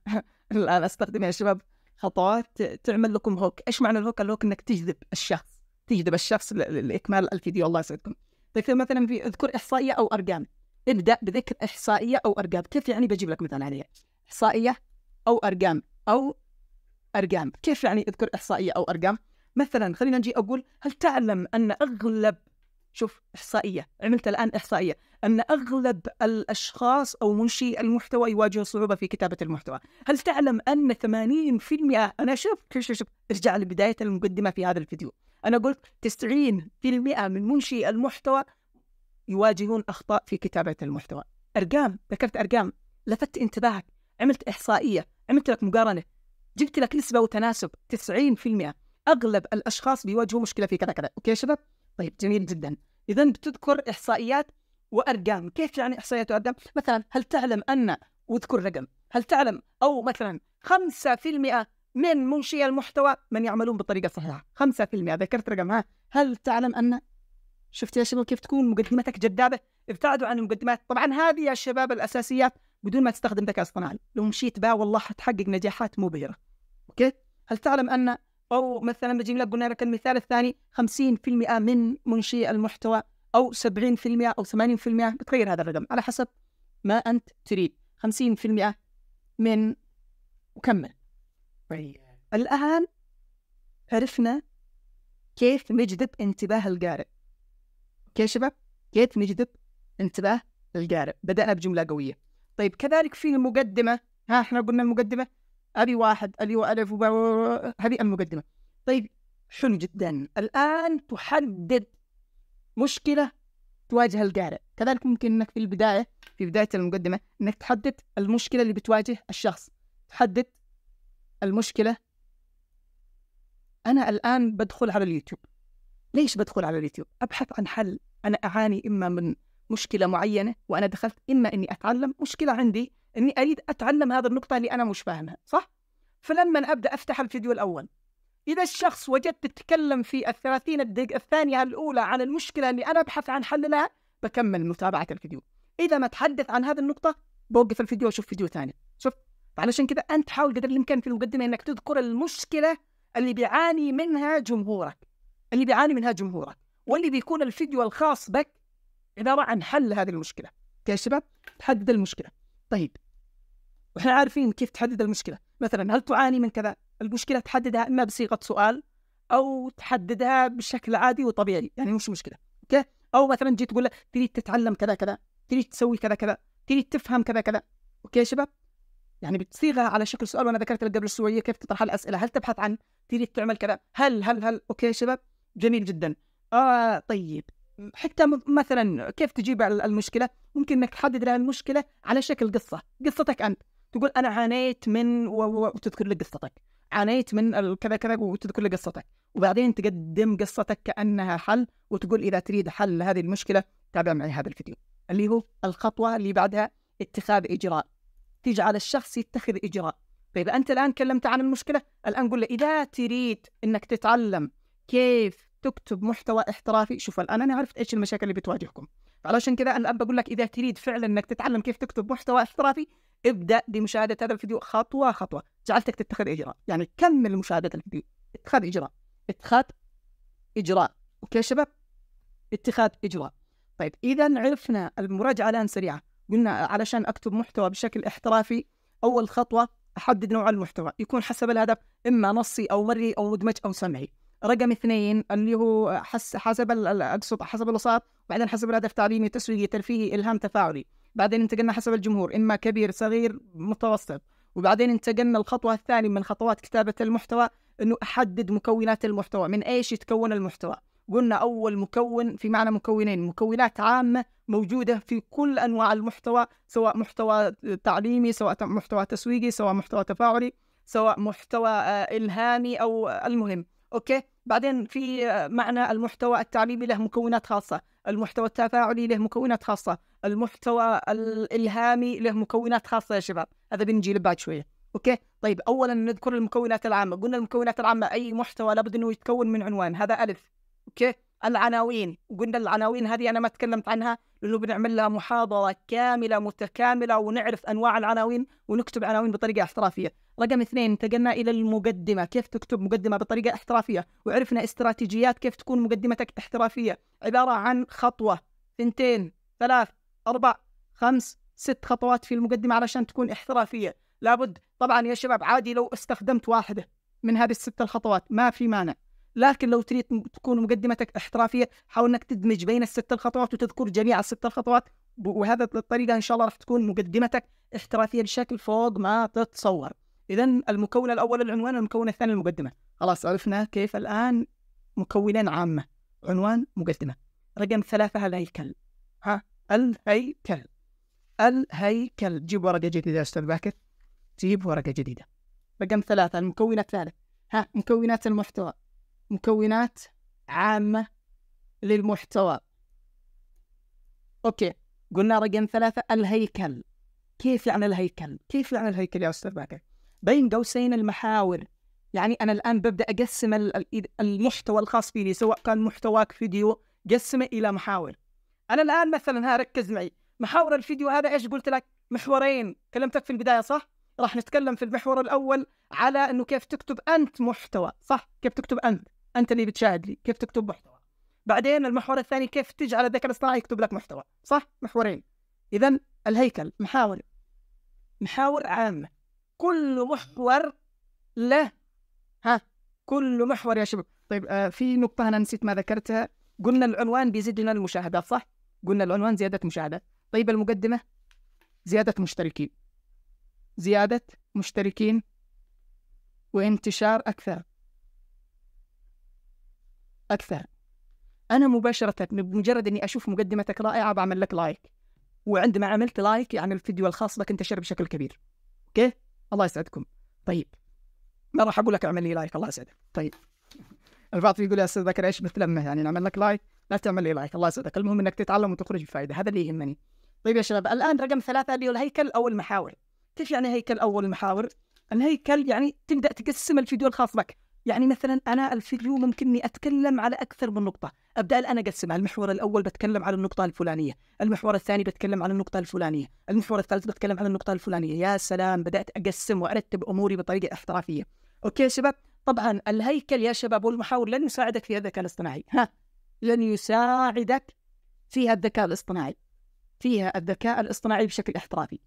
الان استخدم يا شباب خطوات تعمل لكم هوك ايش معنى الهوك الهوك انك تجذب الشخص تجذب الشخص لاكمال الفيديو الله يسعدكم طيب مثلا في اذكر احصائيه او ارقام ابدا بذكر احصائيه او ارقام كيف يعني بجيب لك مثال عليها احصائيه او ارقام او ارقام كيف يعني اذكر احصائيه او ارقام مثلا خلينا نجي اقول هل تعلم ان اغلب شوف احصائيه عملت الان احصائيه ان اغلب الاشخاص او منشي المحتوى يواجهوا صعوبه في كتابه المحتوى هل تعلم ان 80% انا شوف شوف شوف ارجع لبدايه المقدمه في هذا الفيديو انا قلت 90% من منشي المحتوى يواجهون أخطاء في كتابة المحتوى أرقام ذكرت أرقام لفت انتباهك عملت إحصائية عملت لك مقارنة جبت لك نسبة وتناسب 90% أغلب الأشخاص بيواجهوا مشكلة في كذا كذا أوكي يا شباب طيب جميل جدا إذا بتذكر إحصائيات وأرقام كيف يعني إحصائيات وأرقام مثلا هل تعلم أن واذكر رقم هل تعلم أو مثلا 5% من منشي المحتوى من يعملون بالطريقة الصحيحة 5% ذكرت رقم ها هل تعلم أن شفت يا شباب كيف تكون مقدمتك جذابه ابتعدوا عن المقدمات طبعا هذه يا شباب الاساسيات بدون ما تستخدم ذكاء اصطناعي لو مشيت بها والله حتحقق نجاحات مبهره اوكي هل تعلم ان او مثلا بجيب لك قلنا لك المثال الثاني 50% من منشئ المحتوى او 70% او 80% بتغير هذا الرقم على حسب ما انت تريد 50% من وكمل طيب. الان عرفنا كيف نجذب انتباه القارئ كشفه كيف نجذب انتباه القارئ بدأنا بجملة قوية طيب كذلك في المقدمة ها احنا قلنا المقدمة أبي واحد ألي وألف هذه المقدمة طيب حلو جدا الآن تحدد مشكلة تواجه القارئ كذلك ممكن انك في البدايه في بدايه المقدمه انك تحدد المشكله اللي بتواجه الشخص تحدد المشكله انا الان بدخل على اليوتيوب ليش بدخل على اليوتيوب ابحث عن حل انا اعاني اما من مشكله معينه وانا دخلت اما اني اتعلم مشكله عندي اني اريد اتعلم هذه النقطه اللي انا مش فاهمها صح فلما ابدا افتح الفيديو الاول اذا الشخص وجدت تتكلم في الثلاثين الدقيقه الثانيه الاولى عن المشكله اللي انا ابحث عن حل لها بكمل متابعه الفيديو اذا ما تحدث عن هذه النقطه بوقف الفيديو واشوف فيديو ثاني شفت فعلشان كذا انت حاول قدر الامكان في المقدمه انك تذكر المشكله اللي بيعاني منها جمهورك اللي بيعاني منها جمهورك واللي بيكون الفيديو الخاص بك عباره عن حل هذه المشكله يا شباب تحدد المشكله طيب واحنا عارفين كيف تحدد المشكله مثلا هل تعاني من كذا المشكله تحددها اما بصيغه سؤال او تحددها بشكل عادي وطبيعي يعني مش مشكله اوكي او مثلا جيت تقول له تريد تتعلم كذا كذا تريد تسوي كذا كذا تريد تفهم كذا كذا اوكي يا شباب يعني بتصيغها على شكل سؤال وانا ذكرت لك قبل شويه كيف تطرح الاسئله هل تبحث عن تريد تعمل كذا هل هل هل اوكي يا شباب جميل جدا آه طيب حتى مثلا كيف تجيب على المشكله ممكن انك تحدد لها المشكله على شكل قصه قصتك انت تقول انا عانيت من وتذكر لي قصتك عانيت من كذا كذا وتذكر لي قصتك وبعدين تقدم قصتك كانها حل وتقول اذا تريد حل هذه المشكله تابع معي هذا الفيديو اللي هو الخطوه اللي بعدها اتخاذ اجراء تجعل الشخص يتخذ اجراء فإذا طيب، انت الان كلمت عن المشكله الان قل له اذا تريد انك تتعلم كيف تكتب محتوى احترافي شوف الان انا عرفت ايش المشاكل اللي بتواجهكم فعلشان كذا الان بقول لك اذا تريد فعلا انك تتعلم كيف تكتب محتوى احترافي ابدا بمشاهده هذا الفيديو خطوه خطوه جعلتك تتخذ اجراء يعني كمل مشاهده الفيديو اتخذ اجراء اتخذ اجراء اوكي شباب اتخاذ اجراء طيب اذا عرفنا المراجعه الان سريعه قلنا علشان اكتب محتوى بشكل احترافي اول خطوه احدد نوع المحتوى يكون حسب الهدف اما نصي او مرئي او مدمج او سمعي رقم اثنين اللي هو حس حسب اقصد حسب الوساط بعدين حسب الهدف تعليمي تسويقي ترفيهي الهام تفاعلي بعدين انتقلنا حسب الجمهور اما كبير صغير متوسط وبعدين انتقلنا الخطوه الثانيه من خطوات كتابه المحتوى انه احدد مكونات المحتوى من ايش يتكون المحتوى قلنا اول مكون في معنى مكونين مكونات عامه موجوده في كل انواع المحتوى سواء محتوى تعليمي سواء محتوى تسويقي سواء محتوى تفاعلي سواء محتوى آه، الهامي او المهم اوكي بعدين في معنى المحتوى التعليمي له مكونات خاصه المحتوى التفاعلي له مكونات خاصه المحتوى الالهامي له مكونات خاصه يا شباب هذا بنجي له بعد شويه اوكي طيب اولا نذكر المكونات العامه قلنا المكونات العامه اي محتوى لابد انه يتكون من عنوان هذا الف اوكي العناوين وقلنا العناوين هذه انا ما تكلمت عنها لانه بنعمل لها محاضره كامله متكامله ونعرف انواع العناوين ونكتب عناوين بطريقه احترافيه رقم اثنين انتقلنا الى المقدمه كيف تكتب مقدمه بطريقه احترافيه وعرفنا استراتيجيات كيف تكون مقدمتك احترافيه عباره عن خطوه اثنتين ثلاث اربع خمس ست خطوات في المقدمه علشان تكون احترافيه لابد طبعا يا شباب عادي لو استخدمت واحده من هذه الست الخطوات ما في مانع لكن لو تريد تكون مقدمتك احترافيه حاول انك تدمج بين الست الخطوات وتذكر جميع الست الخطوات وهذا الطريقه ان شاء الله راح تكون مقدمتك احترافيه بشكل فوق ما تتصور اذا المكون الاول العنوان المكون الثاني المقدمه خلاص عرفنا كيف الان مكونين عامه عنوان مقدمه رقم ثلاثه الهيكل ها الهيكل الهيكل جيب ورقه جديده يا استاذ باكر جيب ورقه جديده رقم ثلاثه المكون الثالث ها مكونات المحتوى مكونات عامه للمحتوى اوكي قلنا رقم ثلاثة الهيكل كيف يعني الهيكل؟ كيف يعني الهيكل يا أستاذ باكر؟ بين قوسين المحاور يعني أنا الآن ببدأ أقسم المحتوى الخاص فيني سواء كان محتواك فيديو قسمه إلى محاور أنا الآن مثلا ها ركز معي محاور الفيديو هذا إيش قلت لك محورين كلمتك في البداية صح راح نتكلم في المحور الأول على أنه كيف تكتب أنت محتوى صح كيف تكتب أنت أنت اللي بتشاهد لي كيف تكتب محتوى بعدين المحور الثاني كيف تجعل الذكاء الاصطناعي يكتب لك محتوى صح محورين إذا الهيكل محاور محاور عامة كل محور له ها كل محور يا شباب طيب آه في نقطة أنا نسيت ما ذكرتها قلنا العنوان بيزيد لنا المشاهدات صح؟ قلنا العنوان زيادة مشاهدات طيب المقدمة زيادة مشتركين زيادة مشتركين وانتشار أكثر أكثر أنا مباشرة بمجرد إني أشوف مقدمتك رائعة بعمل لك لايك وعندما عملت لايك يعني الفيديو الخاص لك انتشر بشكل كبير أوكي الله يسعدكم طيب ما راح اقول لك اعمل لي لايك الله يسعدك طيب البعض يقول يا استاذ ذكر ايش بتلمه يعني نعمل لك لايك لا تعمل لي لايك الله يسعدك المهم انك تتعلم وتخرج بفائده هذا اللي يهمني طيب يا شباب الان رقم ثلاثه اللي هو الهيكل او المحاور كيف يعني هيكل او المحاور الهيكل يعني تبدا تقسم الفيديو الخاص بك يعني مثلا أنا الفيديو ممكنني أتكلم على أكثر من نقطة أبدأ الآن أقسمها المحور الأول بتكلم على النقطة الفلانية المحور الثاني بتكلم على النقطة الفلانية المحور الثالث بتكلم على النقطة الفلانية يا سلام بدأت أقسم وأرتب أموري بطريقة احترافية أوكي يا شباب طبعا الهيكل يا شباب والمحاور لن يساعدك في الذكاء الاصطناعي ها لن يساعدك فيها الذكاء الاصطناعي فيها الذكاء الاصطناعي بشكل احترافي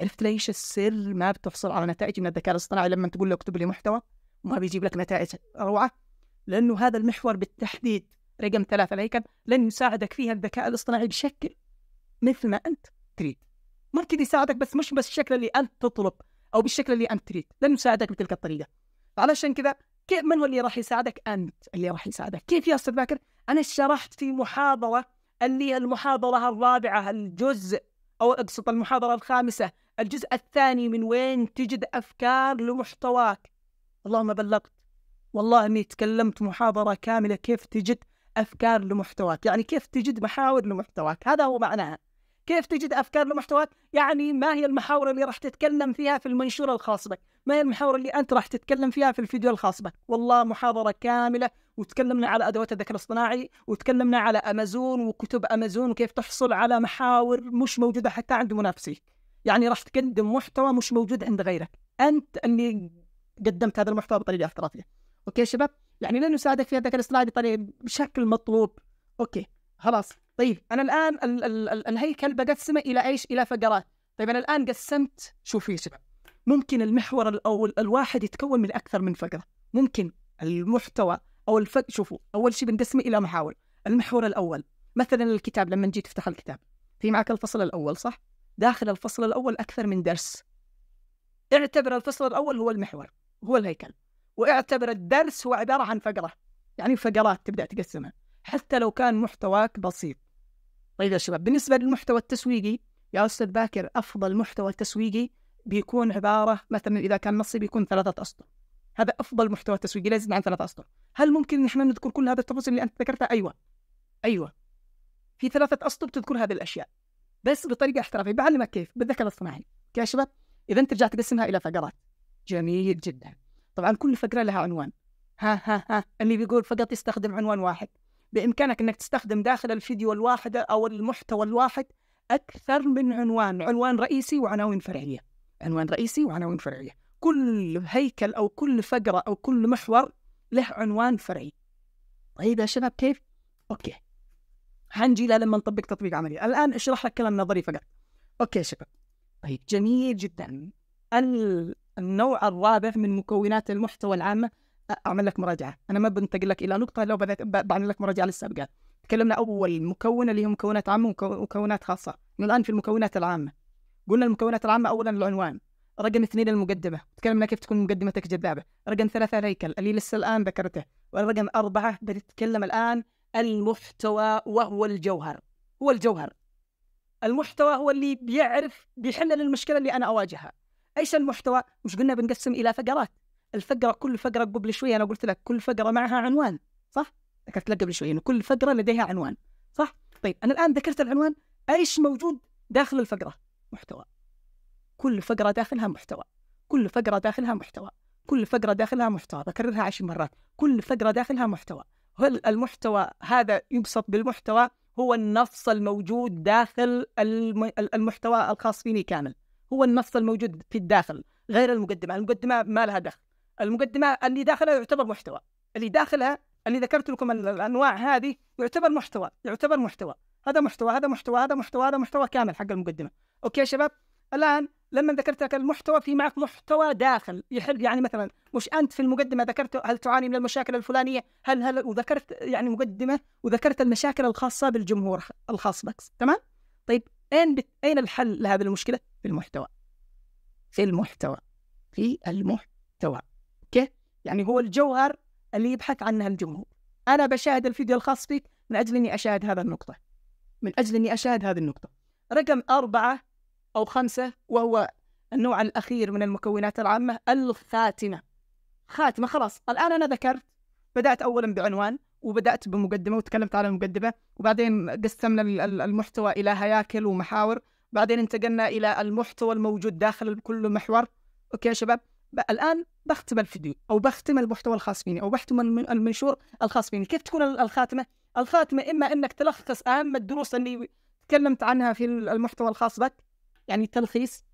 عرفت ليش السر ما بتحصل على نتائج من الذكاء الاصطناعي لما تقول له اكتب لي محتوى وما بيجيب لك نتائج روعه لانه هذا المحور بالتحديد رقم ثلاثه الهيكل لن يساعدك فيها الذكاء الاصطناعي بشكل مثل ما انت تريد ممكن يساعدك بس مش بس الشكل اللي انت تطلب او بالشكل اللي انت تريد لن يساعدك بتلك الطريقه فعلشان كذا كيف من هو اللي راح يساعدك انت اللي راح يساعدك كيف يا استاذ باكر انا شرحت في محاضره اللي المحاضره الرابعه الجزء او اقصد المحاضره الخامسه الجزء الثاني من وين تجد افكار لمحتواك اللهم بلغت والله اني تكلمت محاضره كامله كيف تجد افكار لمحتواك يعني كيف تجد محاور لمحتواك هذا هو معناها كيف تجد افكار لمحتواك يعني ما هي المحاور اللي راح تتكلم فيها في المنشور الخاص بك ما هي المحاور اللي انت راح تتكلم فيها في الفيديو الخاص بك والله محاضره كامله وتكلمنا على ادوات الذكاء الاصطناعي وتكلمنا على امازون وكتب امازون وكيف تحصل على محاور مش موجوده حتى عند منافسيك يعني راح تقدم محتوى مش موجود عند غيرك انت اللي قدمت هذا المحتوى بطريقه احترافيه اوكي يا شباب يعني لن نساعدك في هذاك السلايد بشكل مطلوب اوكي خلاص طيب انا الان ال- ال- ال- الهيكل بقسمه الى ايش؟ الى فقرات طيب انا الان قسمت شوفوا يا شباب ممكن المحور الاول الواحد يتكون من اكثر من فقره ممكن المحتوى او الفق شوفوا اول شيء بنقسمه الى محاور المحور الاول مثلا الكتاب لما نجي تفتح الكتاب في معك الفصل الاول صح؟ داخل الفصل الاول اكثر من درس اعتبر الفصل الاول هو المحور هو الهيكل واعتبر الدرس هو عبارة عن فقرة يعني فقرات تبدأ تقسمها حتى لو كان محتواك بسيط طيب يا شباب بالنسبة للمحتوى التسويقي يا أستاذ باكر أفضل محتوى تسويقي بيكون عبارة مثلا إذا كان نصي بيكون ثلاثة أسطر هذا أفضل محتوى تسويقي لا يزيد عن ثلاثة أسطر هل ممكن نحن نذكر كل هذا التفاصيل اللي أنت ذكرتها أيوة أيوة في ثلاثة أسطر تذكر هذه الأشياء بس بطريقة احترافية بعلمك كيف بالذكاء الاصطناعي يا شباب إذا أنت رجعت تقسمها إلى فقرات جميل جدا طبعا كل فقرة لها عنوان ها ها ها اللي بيقول فقط يستخدم عنوان واحد بإمكانك أنك تستخدم داخل الفيديو الواحد أو المحتوى الواحد أكثر من عنوان عنوان رئيسي وعناوين فرعية عنوان رئيسي وعناوين فرعية كل هيكل أو كل فقرة أو كل محور له عنوان فرعي طيب يا شباب كيف؟ أوكي حنجي لما نطبق تطبيق عملي الآن أشرح لك كلام نظري فقط أوكي يا شباب طيب جميل جدا ال... النوع الرابع من مكونات المحتوى العامة اعمل لك مراجعه انا ما بنتقل لك الى نقطه لو بعمل لك مراجعه للسابقات تكلمنا اول مكون اللي هي مكونات عامه ومكونات خاصه من الان في المكونات العامه قلنا المكونات العامه اولا العنوان رقم اثنين المقدمه تكلمنا كيف تكون مقدمتك جذابه رقم ثلاثه الهيكل اللي لسه الان ذكرته ورقم اربعه بنتكلم الان المحتوى وهو الجوهر هو الجوهر المحتوى هو اللي بيعرف بيحل المشكله اللي انا اواجهها ايش المحتوى؟ مش قلنا بنقسم الى فقرات الفقره كل فقره قبل شوي انا قلت لك كل فقره معها عنوان صح؟ ذكرت لك قبل شوي انه كل فقره لديها عنوان صح؟ طيب انا الان ذكرت العنوان ايش موجود داخل الفقره؟ محتوى كل فقره داخلها محتوى كل فقره داخلها محتوى كل فقره داخلها محتوى بكررها عشر مرات كل فقره داخلها محتوى هل المحتوى هذا يبسط بالمحتوى هو النص الموجود داخل المحتوى الخاص فيني كامل هو النص الموجود في الداخل غير المقدمه، المقدمه ما لها دخل. المقدمه اللي داخلها يعتبر محتوى، اللي داخلها اللي ذكرت لكم الانواع هذه يعتبر محتوى، يعتبر محتوى، هذا محتوى، هذا محتوى، هذا محتوى، هذا محتوى كامل حق المقدمه. اوكي يا شباب؟ الان لما ذكرت لك المحتوى في معك محتوى داخل يحل يعني مثلا مش انت في المقدمه ذكرت هل تعاني من المشاكل الفلانيه هل هل وذكرت يعني مقدمه وذكرت المشاكل الخاصه بالجمهور الخاص بك تمام طيب أين بت... أين الحل لهذه المشكلة؟ في المحتوى في المحتوى في المحتوى أوكي؟ يعني هو الجوهر اللي يبحث عنها الجمهور أنا بشاهد الفيديو الخاص فيك من أجل إني أشاهد هذا النقطة من أجل إني أشاهد هذه النقطة رقم أربعة أو خمسة وهو النوع الأخير من المكونات العامة الخاتمة خاتمة خلاص الآن أنا ذكرت بدأت أولا بعنوان وبدات بمقدمه وتكلمت على المقدمه وبعدين قسمنا المحتوى الى هياكل ومحاور بعدين انتقلنا الى المحتوى الموجود داخل كل محور اوكي يا شباب الان بختم الفيديو او بختم المحتوى الخاص فيني او بختم المنشور الخاص فيني كيف تكون الخاتمه الخاتمه اما انك تلخص اهم الدروس اللي تكلمت عنها في المحتوى الخاص بك يعني تلخيص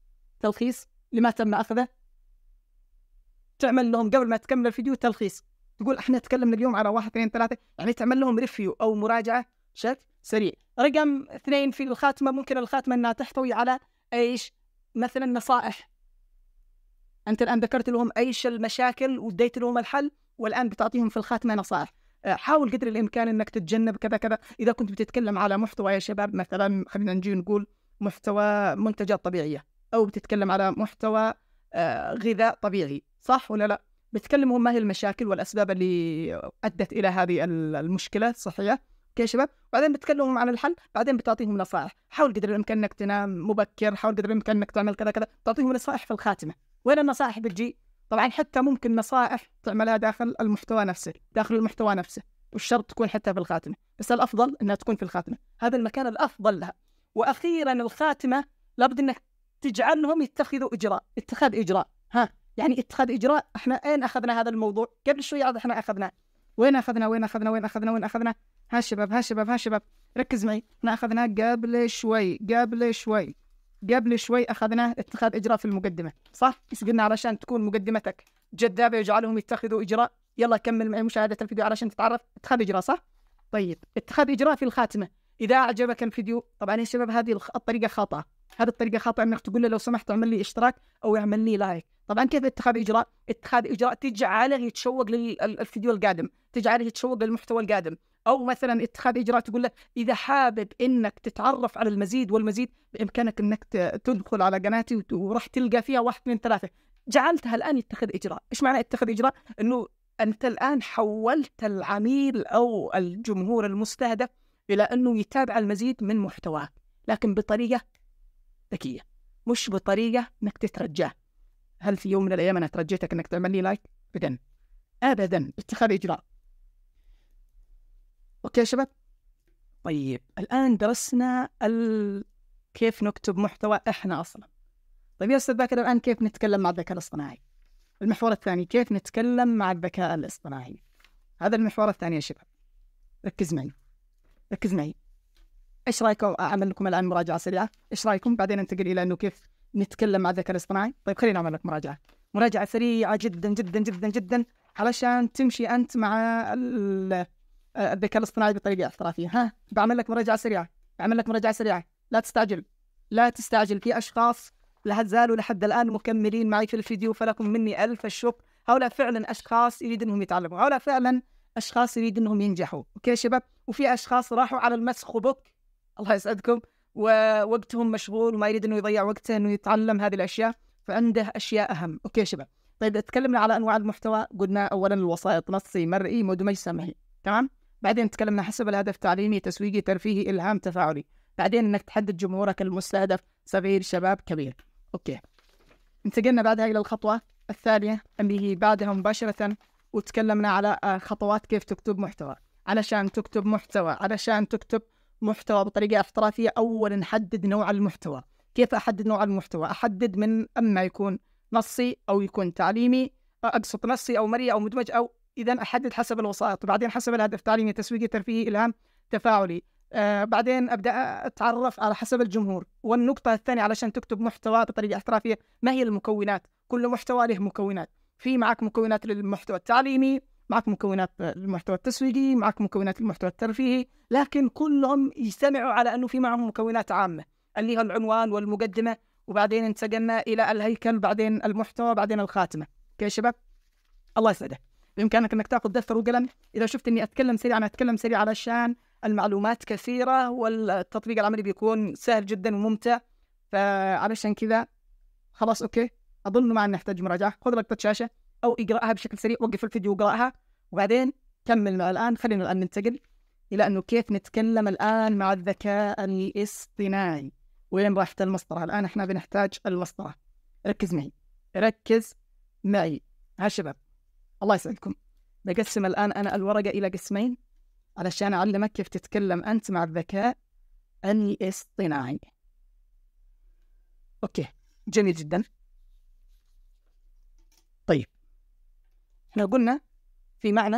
تلخيص لما تم اخذه تعمل لهم قبل ما تكمل الفيديو تلخيص تقول احنا تكلمنا اليوم على واحد اثنين ثلاثه يعني تعمل لهم ريفيو او مراجعه بشكل سريع. رقم اثنين في الخاتمه ممكن الخاتمه انها تحتوي على ايش؟ مثلا نصائح. انت الان ذكرت لهم ايش المشاكل واديت لهم الحل والان بتعطيهم في الخاتمه نصائح. آه، حاول قدر الامكان انك تتجنب كذا كذا اذا كنت بتتكلم على محتوى يا شباب مثلا خلينا نجي نقول محتوى منتجات طبيعيه او بتتكلم على محتوى آه، غذاء طبيعي صح ولا لا بتكلمهم ما هي المشاكل والاسباب اللي ادت الى هذه المشكله الصحيه اوكي يا شباب بعدين بتكلمهم عن الحل بعدين بتعطيهم نصائح حاول قدر الامكان انك تنام مبكر حاول قدر الامكان انك تعمل كذا كذا تعطيهم نصائح في الخاتمه وين النصائح بتجي طبعا حتى ممكن نصائح تعملها داخل المحتوى نفسه داخل المحتوى نفسه مش شرط تكون حتى في الخاتمه بس الافضل انها تكون في الخاتمه هذا المكان الافضل لها واخيرا الخاتمه لابد انك تجعلهم يتخذوا اجراء اتخاذ اجراء ها يعني اتخاذ اجراء احنا اين اخذنا هذا الموضوع قبل شوي احنا اخذنا وين اخذنا وين اخذنا وين اخذنا وين اخذنا ها الشباب ها الشباب ها الشباب ركز معي احنا اخذناه قبل شوي قبل شوي قبل شوي اخذنا اتخاذ اجراء في المقدمه صح بس قلنا علشان تكون مقدمتك جذابه يجعلهم يتخذوا اجراء يلا كمل معي مشاهده الفيديو علشان تتعرف اتخاذ اجراء صح طيب اتخاذ اجراء في الخاتمه اذا اعجبك الفيديو طبعا يا شباب هذه الطريقه خاطئه هذه الطريقه خاطئه انك تقول له لو سمحت اعمل لي اشتراك او اعمل لي لايك طبعا كيف اتخاذ اجراء اتخاذ اجراء تجعله يتشوق للفيديو القادم تجعله يتشوق للمحتوى القادم او مثلا اتخاذ اجراء تقول له اذا حابب انك تتعرف على المزيد والمزيد بامكانك انك تدخل على قناتي وراح تلقى فيها واحد اثنين ثلاثه جعلتها الان يتخذ اجراء ايش معنى اتخذ اجراء انه انت الان حولت العميل او الجمهور المستهدف الى انه يتابع المزيد من محتواك، لكن بطريقه ذكيه مش بطريقه انك تترجاه هل في يوم من الايام انا ترجيتك انك تعمل لي لايك؟ ابدا ابدا اتخاذ اجراء اوكي يا شباب طيب الان درسنا ال... كيف نكتب محتوى احنا اصلا طيب يا استاذ باكر الان كيف نتكلم مع الذكاء الاصطناعي المحور الثاني كيف نتكلم مع الذكاء الاصطناعي هذا المحور الثاني يا شباب ركز معي ركز معي ايش رايكم اعمل لكم الان مراجعه سريعه ايش رايكم بعدين انتقل الى انه كيف نتكلم مع الذكاء الاصطناعي طيب خلينا نعمل لك مراجعه مراجعه سريعه جدا جدا جدا جدا علشان تمشي انت مع الذكاء الاصطناعي بطريقه احترافيه ها بعمل لك مراجعه سريعه بعمل لك مراجعه سريعه لا تستعجل لا تستعجل في اشخاص لا زالوا لحد الان مكملين معي في الفيديو فلكم مني الف الشكر هؤلاء فعلا اشخاص يريد انهم يتعلموا هؤلاء فعلا اشخاص يريد انهم ينجحوا اوكي شباب وفي اشخاص راحوا على المسخ وبك الله يسعدكم ووقتهم مشغول وما يريد انه يضيع وقته انه يتعلم هذه الاشياء فعنده اشياء اهم اوكي يا شباب طيب تكلمنا على انواع المحتوى قلنا اولا الوسائط نصي مرئي مدمج سمعي تمام بعدين تكلمنا حسب الهدف تعليمي تسويقي ترفيهي الهام تفاعلي بعدين انك تحدد جمهورك المستهدف صغير شباب كبير اوكي انتقلنا بعدها الى الخطوه الثانيه اللي هي بعدها مباشره وتكلمنا على آه، خطوات كيف تكتب محتوى علشان تكتب محتوى علشان تكتب محتوى بطريقه احترافيه اولا حدد نوع المحتوى كيف احدد نوع المحتوى احدد من اما يكون نصي او يكون تعليمي اقصد نصي او مرئي او مدمج او اذا احدد حسب الوسائط وبعدين حسب الهدف تعليمي تسويقي ترفيهي الهام تفاعلي آه بعدين ابدا اتعرف على حسب الجمهور والنقطه الثانيه علشان تكتب محتوى بطريقه احترافيه ما هي المكونات كل محتوى له مكونات في معك مكونات للمحتوى التعليمي معك مكونات المحتوى التسويقي معك مكونات المحتوى الترفيهي لكن كلهم يجتمعوا على أنه في معهم مكونات عامة اللي هي العنوان والمقدمة وبعدين انتقلنا إلى الهيكل بعدين المحتوى بعدين الخاتمة اوكي يا شباب الله يسعدك بإمكانك أنك تأخذ دفتر وقلم إذا شفت أني أتكلم سريعا أتكلم سريعا علشان المعلومات كثيرة والتطبيق العملي بيكون سهل جدا وممتع فعلشان كذا خلاص أوكي أظن ما نحتاج مراجعة خذ لك شاشة او اقراها بشكل سريع وقف الفيديو واقراها وبعدين كمل مع الان خلينا الان ننتقل الى انه كيف نتكلم الان مع الذكاء الاصطناعي وين راحت المسطره الان احنا بنحتاج المسطره ركز معي ركز معي ها شباب الله يسعدكم بقسم الان انا الورقه الى قسمين علشان اعلمك كيف تتكلم انت مع الذكاء الاصطناعي اوكي جميل جدا احنا قلنا في معنى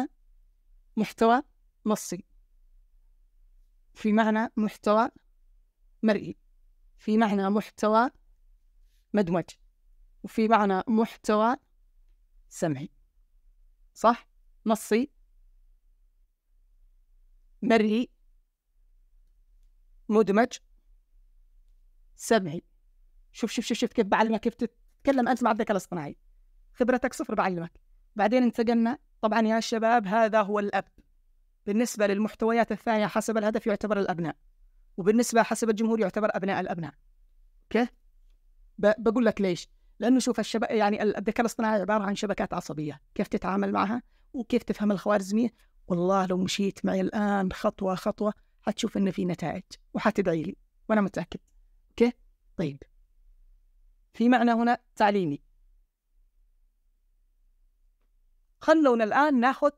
محتوى نصي في معنى محتوى مرئي في معنى محتوى مدمج وفي معنى محتوى سمعي صح نصي مرئي مدمج سمعي شوف شوف شوف شوف كيف بعلمك كيف تتكلم انت مع الذكاء الاصطناعي خبرتك صفر بعلمك بعدين انتقلنا طبعا يا شباب هذا هو الأب بالنسبة للمحتويات الثانية حسب الهدف يعتبر الأبناء وبالنسبة حسب الجمهور يعتبر أبناء الأبناء أوكي بقول لك ليش لأنه شوف الشباب يعني الذكاء الاصطناعي عبارة عن شبكات عصبية كيف تتعامل معها وكيف تفهم الخوارزمية والله لو مشيت معي الآن خطوة خطوة حتشوف انه في نتائج وحتدعي لي وأنا متأكد أوكي طيب في معنى هنا تعليمي خلونا الآن ناخذ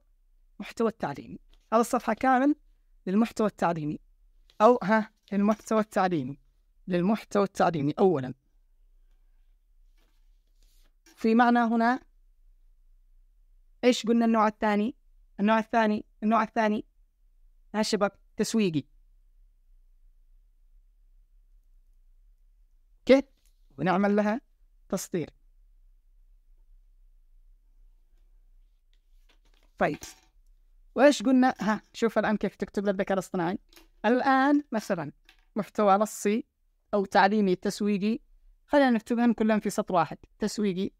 محتوى التعليمي هذا الصفحة كامل للمحتوى التعليمي أو ها للمحتوى التعليمي للمحتوى التعليمي أولا في معنى هنا إيش قلنا النوع الثاني النوع الثاني النوع الثاني ها شباب تسويقي كيف ونعمل لها تصدير بايبس وايش قلنا ها شوف الان كيف تكتب للذكاء الاصطناعي الان مثلا محتوى نصي او تعليمي تسويقي خلينا نكتبهم كلهم في سطر واحد تسويقي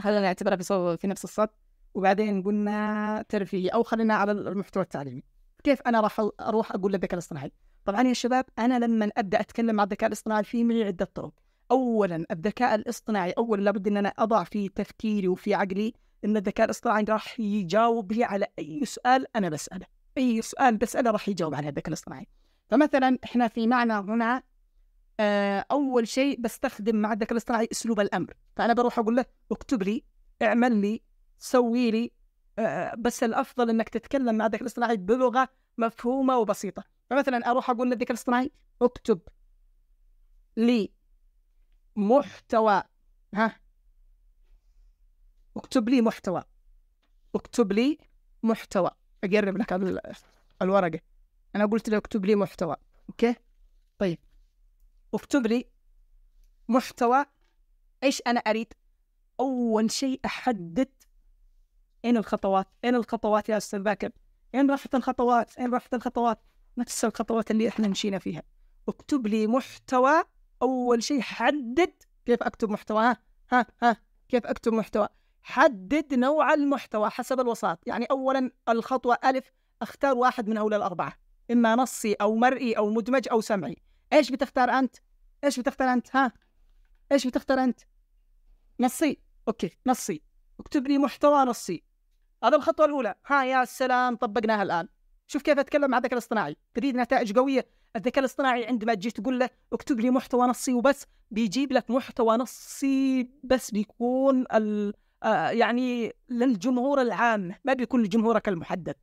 خلينا نعتبرها في, في نفس السطر وبعدين قلنا ترفيهي او خلينا على المحتوى التعليمي كيف انا راح اروح اقول للذكاء الاصطناعي طبعا يا شباب انا لما ابدا اتكلم مع الذكاء الاصطناعي في معي عده طرق اولا الذكاء الاصطناعي اولا لابد ان انا اضع في تفكيري وفي عقلي ان الذكاء الاصطناعي راح يجاوب لي على اي سؤال انا بساله اي سؤال بساله راح يجاوب عليه الذكاء الاصطناعي فمثلا احنا في معنى هنا آه، اول شيء بستخدم مع الذكاء الاصطناعي اسلوب الامر فانا بروح اقول له اكتب لي اعمل لي سوي لي آه، بس الافضل انك تتكلم مع الذكاء الاصطناعي بلغه مفهومه وبسيطه فمثلا اروح اقول للذكاء الاصطناعي اكتب لي محتوى ها اكتب لي محتوى اكتب لي محتوى اقرب لك على الورقه انا قلت له اكتب لي محتوى اوكي طيب اكتب لي محتوى ايش انا اريد اول شيء احدد اين الخطوات اين الخطوات يا استاذ باكر اين راحت الخطوات اين راحت الخطوات نفس الخطوات اللي احنا مشينا فيها اكتب لي محتوى اول شيء حدد كيف اكتب محتوى ها ها ها كيف اكتب محتوى حدد نوع المحتوى حسب الوساط يعني أولا الخطوة ألف اختار واحد من هؤلاء الأربعة إما نصي أو مرئي أو مدمج أو سمعي إيش بتختار أنت؟ إيش بتختار أنت؟ ها؟ إيش بتختار أنت؟ نصي أوكي نصي اكتب لي محتوى نصي هذا الخطوة الأولى ها يا سلام طبقناها الآن شوف كيف أتكلم مع الذكاء الاصطناعي تريد نتائج قوية الذكاء الاصطناعي عندما تجي تقول له اكتب لي محتوى نصي وبس بيجيب لك محتوى نصي بس بيكون ال... آه، يعني للجمهور العام ما بيكون لجمهورك المحدد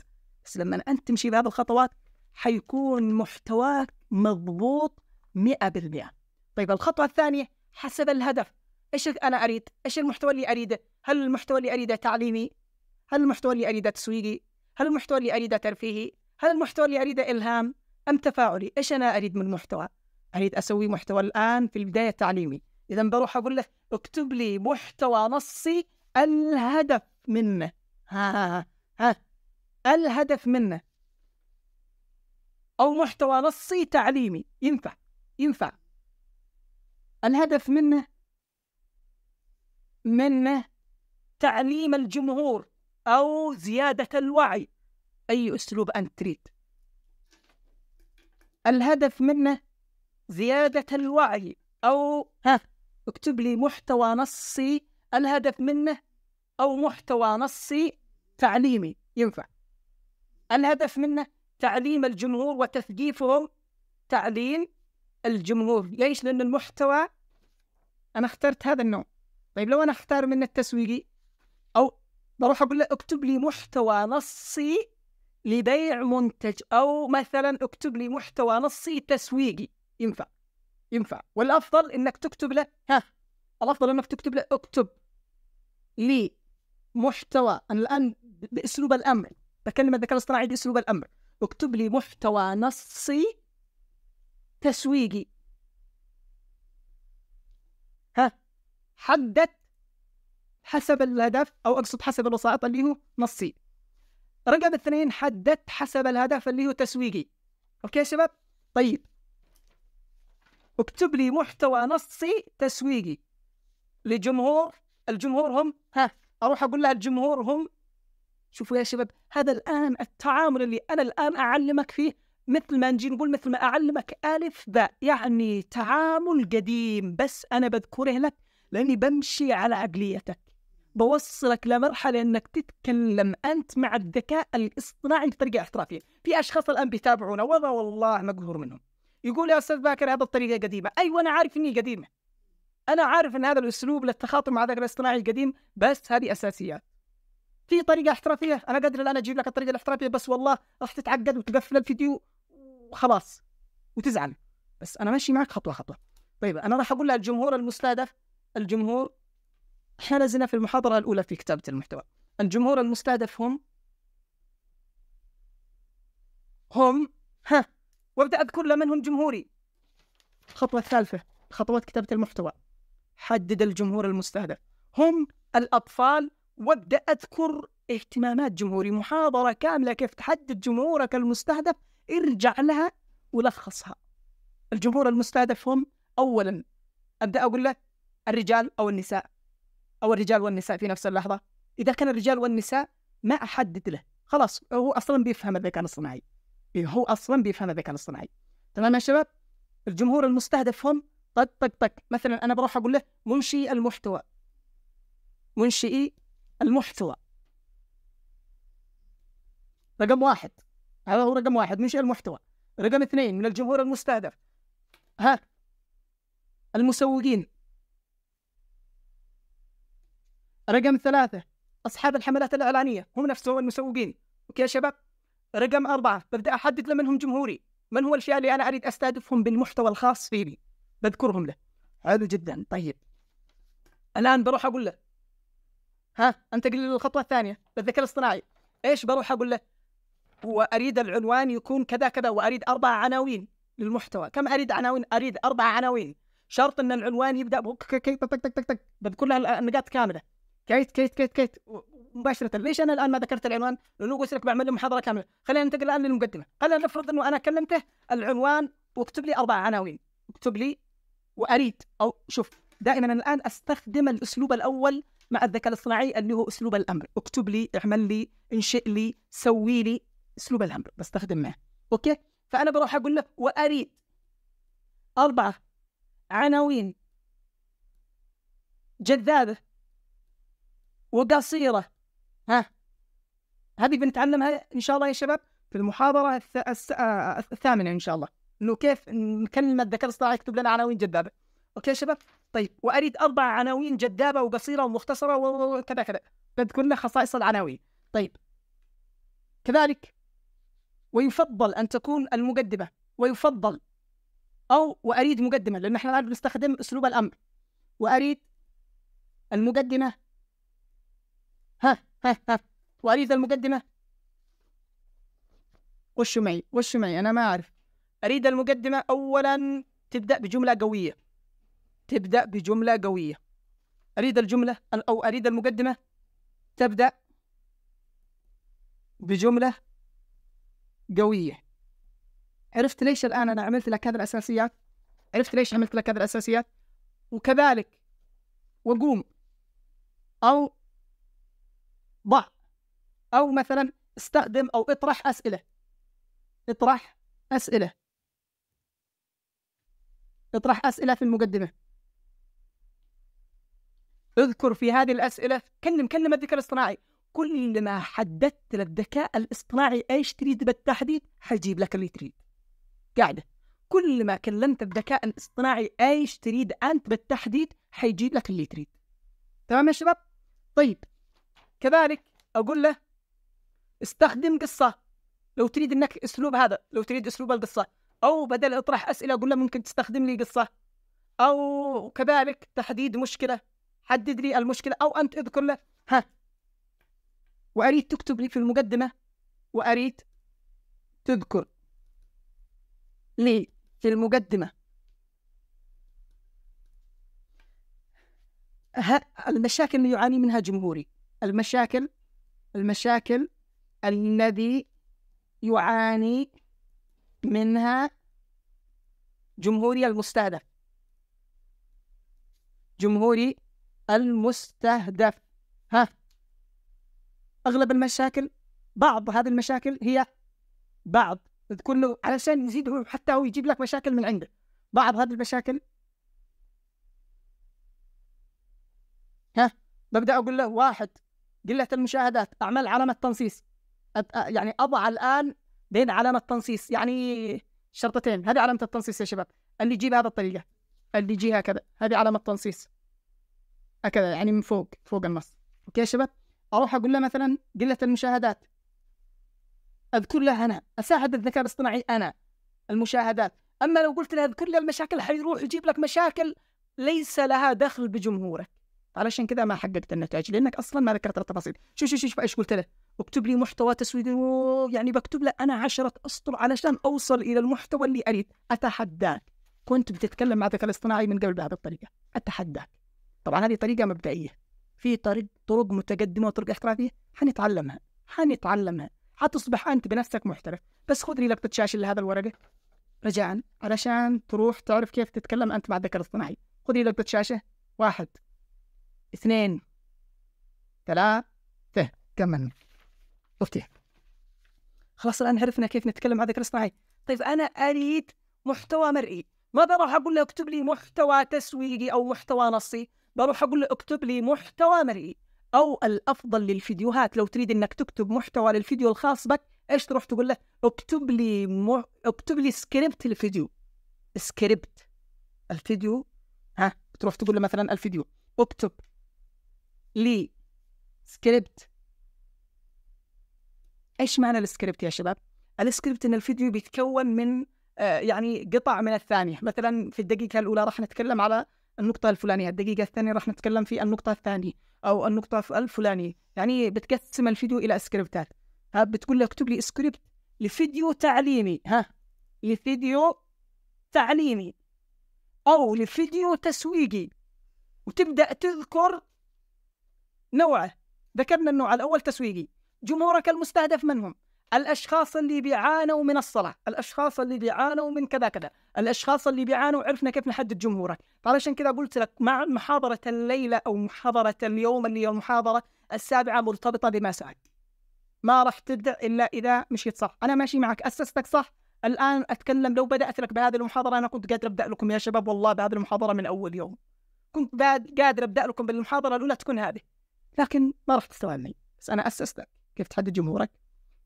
بس لما أنت تمشي بهذه الخطوات حيكون محتواك مضبوط 100% طيب الخطوة الثانية حسب الهدف ايش انا اريد؟ ايش المحتوى اللي اريده؟ هل المحتوى اللي اريده تعليمي؟ هل المحتوى اللي اريده تسويقي؟ هل المحتوى اللي اريده ترفيهي؟ هل المحتوى اللي اريده الهام؟ ام تفاعلي؟ ايش انا اريد من المحتوى؟ اريد اسوي محتوى الان في البدايه تعليمي، اذا بروح اقول له اكتب لي محتوى نصي الهدف منه ها ها ها, ها. الهدف منه أو محتوى نصي تعليمي ينفع ينفع الهدف منه منه تعليم الجمهور أو زيادة الوعي أي أسلوب أنت تريد الهدف منه زيادة الوعي أو ها اكتب لي محتوى نصي الهدف منه أو محتوى نصي تعليمي ينفع الهدف منه تعليم الجمهور وتثقيفهم تعليم الجمهور ليش لأن المحتوى أنا اخترت هذا النوع طيب لو أنا اختار من التسويقي أو بروح أقول له اكتب لي محتوى نصي لبيع منتج أو مثلا اكتب لي محتوى نصي تسويقي ينفع ينفع والأفضل إنك تكتب له ها الأفضل إنك تكتب له اكتب لمحتوى أنا الآن بأسلوب الأمر بكلم الذكاء الاصطناعي بأسلوب الأمر اكتب لي محتوى نصي تسويقي ها حدد حسب الهدف أو أقصد حسب الوسائط اللي هو نصي رقم اثنين حدد حسب الهدف اللي هو تسويقي أوكي يا شباب طيب اكتب لي محتوى نصي تسويقي لجمهور الجمهور هم ها اروح اقول لها الجمهور هم شوفوا يا شباب هذا الان التعامل اللي انا الان اعلمك فيه مثل ما نجي نقول مثل ما اعلمك الف باء يعني تعامل قديم بس انا بذكره لك لاني بمشي على عقليتك بوصلك لمرحلة أنك تتكلم أنت مع الذكاء الاصطناعي بطريقة احترافية في أشخاص الآن بيتابعونا وأنا والله مقهور منهم يقول يا أستاذ باكر هذا الطريقة قديمة أيوة أنا عارف أني قديمة انا عارف ان هذا الاسلوب للتخاطب مع الذكاء الاصطناعي القديم بس هذه اساسيات في طريقه احترافيه انا قادر الان اجيب لك الطريقه الاحترافيه بس والله راح تتعقد وتقفل الفيديو وخلاص وتزعل بس انا ماشي معك خطوه خطوه طيب انا راح اقول للجمهور المستهدف الجمهور احنا لازلنا في المحاضره الاولى في كتابه المحتوى الجمهور المستهدف هم هم ها وابدا اذكر لمن هم جمهوري الخطوه الثالثه خطوات كتابه المحتوى حدد الجمهور المستهدف هم الأطفال وابدأ أذكر اهتمامات جمهوري محاضرة كاملة كيف تحدد جمهورك المستهدف ارجع لها ولخصها الجمهور المستهدف هم أولا أبدأ أقول له الرجال أو النساء أو الرجال والنساء في نفس اللحظة إذا كان الرجال والنساء ما أحدد له خلاص هو أصلا بيفهم الذكاء الاصطناعي إيه، هو أصلا بيفهم الذكاء الاصطناعي تمام يا شباب الجمهور المستهدف هم طق طق طق مثلا انا بروح اقول له منشئ المحتوى منشئي المحتوى رقم واحد هذا هو رقم واحد منشئ المحتوى رقم اثنين من الجمهور المستهدف ها المسوقين رقم ثلاثة أصحاب الحملات الإعلانية هم نفسهم المسوقين أوكي يا شباب رقم أربعة ببدأ أحدد لمن هم جمهوري من هو الفئة اللي أنا أريد أستهدفهم بالمحتوى الخاص فيني بذكرهم له حلو جدا طيب الان بروح اقول له ها انتقل للخطوه الثانيه بالذكاء الاصطناعي ايش بروح اقول له واريد العنوان يكون كذا كذا واريد اربع عناوين للمحتوى كم اريد عناوين اريد اربع عناوين شرط ان العنوان يبدا تك تك تك تك بذكر له النقاط كامله كيت كيت كيت كيت مباشره ليش انا الان ما ذكرت العنوان لانه قلت لك بعمل له محاضره كامله خلينا ننتقل الان للمقدمه خلينا نفرض انه انا كلمته العنوان واكتب لي اربع عناوين اكتب لي واريد او شوف دائما انا الان استخدم الاسلوب الاول مع الذكاء الاصطناعي اللي هو اسلوب الامر اكتب لي اعمل لي انشئ لي سوي لي اسلوب الامر بستخدمه اوكي فانا بروح اقول له واريد اربعه عناوين جذابه وقصيره ها هذه بنتعلمها ان شاء الله يا شباب في المحاضره الثامنه ان شاء الله انه كيف نكلم الذكاء الاصطناعي يكتب لنا عناوين جذابه اوكي شباب طيب واريد اربع عناوين جذابه وقصيره ومختصره وكذا كذا تذكر لنا خصائص العناوين طيب كذلك ويفضل ان تكون المقدمه ويفضل او واريد مقدمه لان احنا الان بنستخدم اسلوب الامر واريد المقدمه ها ها ها واريد المقدمه وشو معي وشو معي انا ما اعرف أريد المقدمة أولا تبدأ بجملة قوية تبدأ بجملة قوية أريد الجملة أو أريد المقدمة تبدأ بجملة قوية عرفت ليش الآن أنا عملت لك هذه الأساسيات عرفت ليش عملت لك هذه الأساسيات وكذلك وقوم أو ضع أو مثلا استخدم أو اطرح أسئلة اطرح أسئلة اطرح اسئله في المقدمه اذكر في هذه الاسئله كلم كلم الذكاء الاصطناعي كل ما حددت للذكاء الاصطناعي ايش تريد بالتحديد حيجيب لك اللي تريد قاعده كل ما كلمت الذكاء الاصطناعي ايش تريد انت بالتحديد حيجيب لك اللي تريد تمام يا شباب طيب كذلك اقول له استخدم قصه لو تريد انك اسلوب هذا لو تريد اسلوب القصه او بدل اطرح اسئله اقول له ممكن تستخدم لي قصه او كذلك تحديد مشكله حدد لي المشكله او انت اذكر له ها واريد تكتب لي في المقدمه واريد تذكر لي في المقدمه المشاكل اللي يعاني منها جمهوري المشاكل المشاكل الذي يعاني منها جمهوري المستهدف جمهوري المستهدف ها أغلب المشاكل بعض هذه المشاكل هي بعض تذكر له علشان يزيد هو حتى هو يجيب لك مشاكل من عنده بعض هذه المشاكل ها ببدأ أقول له واحد قلة المشاهدات أعمل علامة تنصيص يعني أضع الآن بين علامه تنصيص يعني شرطتين هذه علامه التنصيص يا شباب اللي يجي بهذه الطريقه اللي يجي هكذا هذه علامه تنصيص هكذا يعني من فوق فوق النص اوكي يا شباب اروح اقول له مثلا قله المشاهدات اذكر له انا اساعد الذكاء الاصطناعي انا المشاهدات اما لو قلت له اذكر لي المشاكل حيروح يجيب لك مشاكل ليس لها دخل بجمهورك طيب، علشان كذا ما حققت النتائج لانك اصلا ما ذكرت التفاصيل شو شوف شوف ايش قلت له واكتب لي محتوى تسويقي يعني بكتب له انا عشرة اسطر علشان اوصل الى المحتوى اللي اريد اتحداك كنت بتتكلم مع الذكاء الاصطناعي من قبل بهذه الطريقه اتحداك طبعا هذه طريقه مبدئيه في طريق طرق متقدمه وطرق احترافيه حنتعلمها حنتعلمها حتصبح انت بنفسك محترف بس خذ لي لقطه شاشه لهذا الورقه رجاء علشان تروح تعرف كيف تتكلم انت مع الذكاء الاصطناعي خذ لي لقطه شاشه واحد اثنين ثلاثه كملنا شفتي خلاص الان عرفنا كيف نتكلم عن الذكاء الاصطناعي طيب انا اريد محتوى مرئي ما بروح اقول له اكتب لي محتوى تسويقي او محتوى نصي بروح اقول له اكتب لي محتوى مرئي او الافضل للفيديوهات لو تريد انك تكتب محتوى للفيديو الخاص بك ايش تروح تقول له اكتب لي م... اكتب لي سكريبت الفيديو سكريبت الفيديو ها تروح تقول له مثلا الفيديو اكتب لي سكريبت ايش معنى السكريبت يا شباب؟ السكريبت ان الفيديو بيتكون من آه، يعني قطع من الثانيه مثلا في الدقيقه الاولى راح نتكلم على النقطة الفلانية الدقيقة الثانية راح نتكلم في النقطة الثانية أو النقطة الفلانية يعني بتقسم الفيديو إلى سكريبتات ها بتقول له اكتب لي سكريبت لفيديو تعليمي ها لفيديو تعليمي أو لفيديو تسويقي وتبدأ تذكر نوعه ذكرنا النوع الأول تسويقي جمهورك المستهدف من هم؟ الاشخاص اللي بيعانوا من الصلاه، الاشخاص اللي بيعانوا من كذا كذا، الاشخاص اللي بيعانوا عرفنا كيف نحدد جمهورك، فعلشان طيب كذا قلت لك مع محاضره الليله او محاضره اليوم اللي هي المحاضره السابعه مرتبطه بما سعد. ما راح تبدا الا اذا مشيت صح، انا ماشي معك اسستك صح، الان اتكلم لو بدات لك بهذه المحاضره انا كنت قادر ابدا لكم يا شباب والله بهذه المحاضره من اول يوم. كنت قادر ابدا لكم بالمحاضره الاولى تكون هذه. لكن ما راح تستوعبني، بس انا اسستك. كيف تحدد جمهورك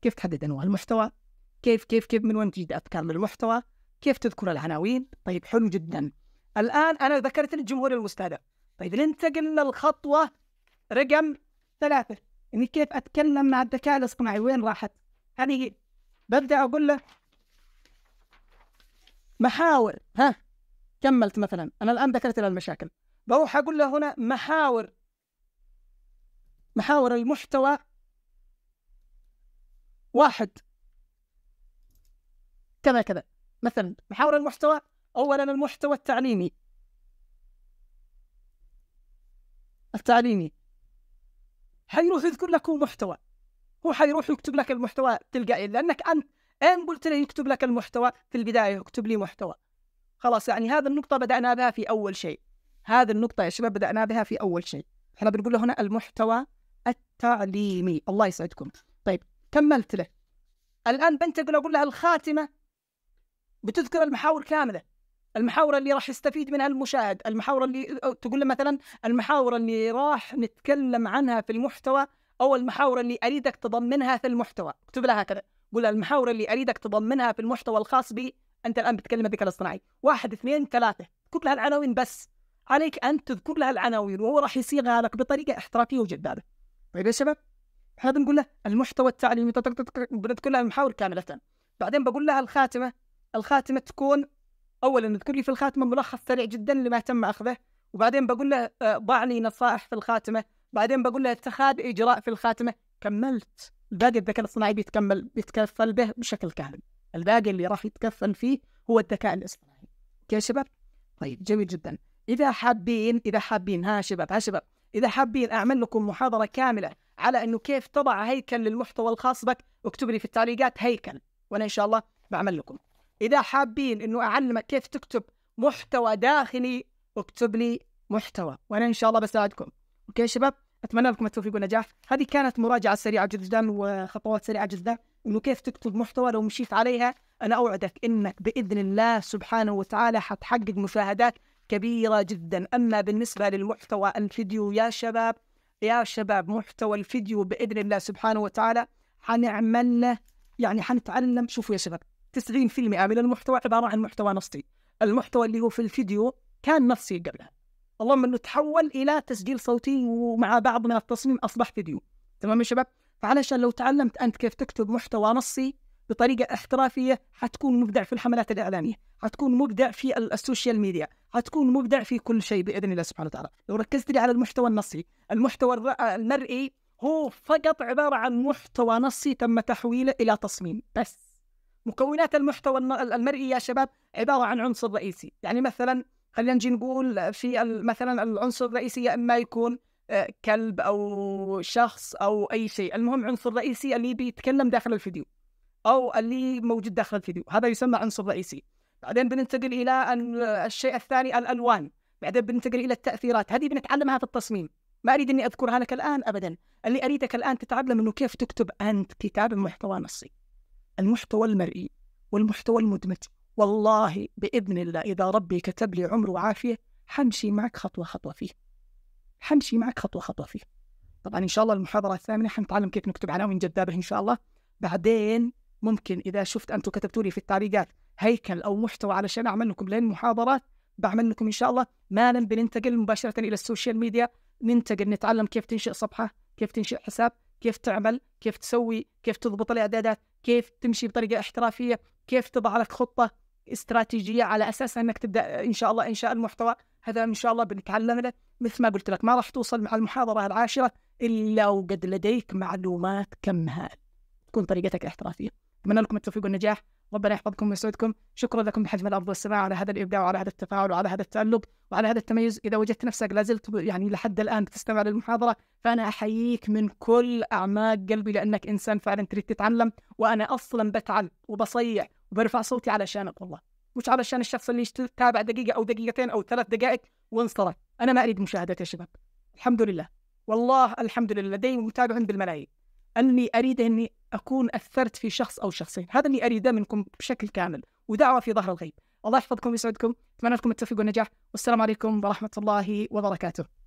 كيف تحدد انواع المحتوى كيف كيف كيف من وين تجد افكار من المحتوى كيف تذكر العناوين طيب حلو جدا الان انا ذكرت الجمهور المستهدف طيب ننتقل للخطوه رقم ثلاثه اني كيف اتكلم مع الذكاء الاصطناعي وين راحت؟ هذه ببدا اقول له محاور ها كملت مثلا انا الان ذكرت له المشاكل بروح اقول له هنا محاور محاور المحتوى واحد كذا كذا مثلا محاور المحتوى اولا المحتوى التعليمي التعليمي حيروح يذكر لك هو محتوى هو حيروح يكتب لك المحتوى تلقائيا لانك انت ان قلت له يكتب لك المحتوى في البدايه اكتب لي محتوى خلاص يعني هذا النقطه بدانا بها في اول شيء هذه النقطه يا شباب بدانا بها في اول شيء احنا بنقول له هنا المحتوى التعليمي الله يسعدكم طيب كملت له الان بنتقل اقول لها الخاتمه بتذكر المحاور كامله المحاور اللي راح يستفيد منها المشاهد المحاور اللي تقول له مثلا المحاور اللي راح نتكلم عنها في المحتوى او المحاور اللي اريدك تضمنها في المحتوى اكتب لها هكذا قول المحاور اللي اريدك تضمنها في المحتوى الخاص بي انت الان بتكلم الذكاء الاصطناعي واحد اثنين ثلاثه اذكر لها العناوين بس عليك ان تذكر لها العناوين وهو راح يصيغها لك بطريقه احترافيه وجذابه طيب يا شباب هذا نقول له المحتوى التعليمي بنذكر لها المحاور كامله بعدين بقول لها الخاتمه الخاتمه تكون اولا اذكر لي في الخاتمه ملخص سريع جدا لما تم اخذه وبعدين بقول له آه، ضع لي نصائح في الخاتمه بعدين بقول له اتخاذ اجراء في الخاتمه كملت الباقي الذكاء الاصطناعي بيتكمل بيتكفل به بشكل كامل الباقي اللي راح يتكفل فيه هو الذكاء الاصطناعي اوكي يا شباب طيب جميل جدا اذا حابين اذا حابين ها شباب ها شباب اذا حابين اعمل لكم محاضره كامله على انه كيف تضع هيكل للمحتوى الخاص بك اكتب لي في التعليقات هيكل وانا ان شاء الله بعمل لكم اذا حابين انه اعلمك كيف تكتب محتوى داخلي اكتب لي محتوى وانا ان شاء الله بساعدكم اوكي يا شباب اتمنى لكم التوفيق والنجاح هذه كانت مراجعه سريعه جدا وخطوات سريعه جدا انه كيف تكتب محتوى لو مشيت عليها انا اوعدك انك باذن الله سبحانه وتعالى حتحقق مشاهدات كبيره جدا اما بالنسبه للمحتوى الفيديو يا شباب يا شباب محتوى الفيديو باذن الله سبحانه وتعالى حنعمل له يعني حنتعلم شوفوا يا شباب 90% من المحتوى عباره عن محتوى نصي المحتوى اللي هو في الفيديو كان نصي قبلها اللهم انه تحول الى تسجيل صوتي ومع بعض من التصميم اصبح فيديو تمام يا شباب فعلشان لو تعلمت انت كيف تكتب محتوى نصي بطريقه احترافيه حتكون مبدع في الحملات الاعلانيه حتكون مبدع في السوشيال ميديا حتكون مبدع في كل شيء باذن الله سبحانه وتعالى لو ركزت لي على المحتوى النصي المحتوى المرئي هو فقط عباره عن محتوى نصي تم تحويله الى تصميم بس مكونات المحتوى المرئي يا شباب عباره عن عنصر رئيسي يعني مثلا خلينا نجي نقول في مثلا العنصر الرئيسي يا اما يكون آه، كلب او شخص او اي شيء المهم عنصر رئيسي اللي بيتكلم داخل الفيديو او اللي موجود داخل الفيديو هذا يسمى عنصر رئيسي بعدين بننتقل الى الشيء الثاني الالوان بعدين بننتقل الى التاثيرات هذه بنتعلمها في التصميم ما اريد اني اذكرها لك الان ابدا اللي اريدك الان تتعلم انه كيف تكتب انت كتاب محتوى نصي المحتوى المرئي والمحتوى المدمج والله باذن الله اذا ربي كتب لي عمر وعافيه حمشي معك خطوه خطوه فيه حمشي معك خطوه خطوه فيه طبعا ان شاء الله المحاضره الثامنه حنتعلم كيف نكتب عناوين جذابه ان شاء الله بعدين ممكن اذا شفت انتم كتبتوا لي في التعليقات هيكل او محتوى علشان اعمل لكم لين محاضرات بعمل لكم ان شاء الله مالا بننتقل مباشره الى السوشيال ميديا ننتقل نتعلم كيف تنشئ صفحه كيف تنشئ حساب كيف تعمل كيف تسوي كيف تضبط الاعدادات كيف تمشي بطريقه احترافيه كيف تضع لك خطه استراتيجيه على اساس انك تبدا ان شاء الله انشاء المحتوى هذا ان شاء الله بنتعلم له مثل ما قلت لك ما راح توصل مع المحاضره العاشره الا وقد لديك معلومات كم هائل تكون طريقتك احترافيه أتمنى لكم التوفيق والنجاح ربنا يحفظكم ويسعدكم شكرا لكم بحجم الأرض والسماء على هذا الإبداع وعلى هذا التفاعل وعلى هذا التألق وعلى هذا التميز إذا وجدت نفسك لا زلت يعني لحد الآن تستمع للمحاضرة فأنا أحييك من كل أعماق قلبي لأنك إنسان فعلا تريد تتعلم وأنا أصلا بتعب وبصيح وبرفع صوتي علشانك والله مش علشان الشخص اللي تابع دقيقة أو دقيقتين أو ثلاث دقائق وانصرف أنا ما أريد مشاهدة يا شباب الحمد لله والله الحمد لله لدي متابعين بالملايين أني أريد أني اكون اثرت في شخص او شخصين هذا اللي اريده منكم بشكل كامل ودعوه في ظهر الغيب الله يحفظكم ويسعدكم اتمنى لكم التوفيق والنجاح والسلام عليكم ورحمه الله وبركاته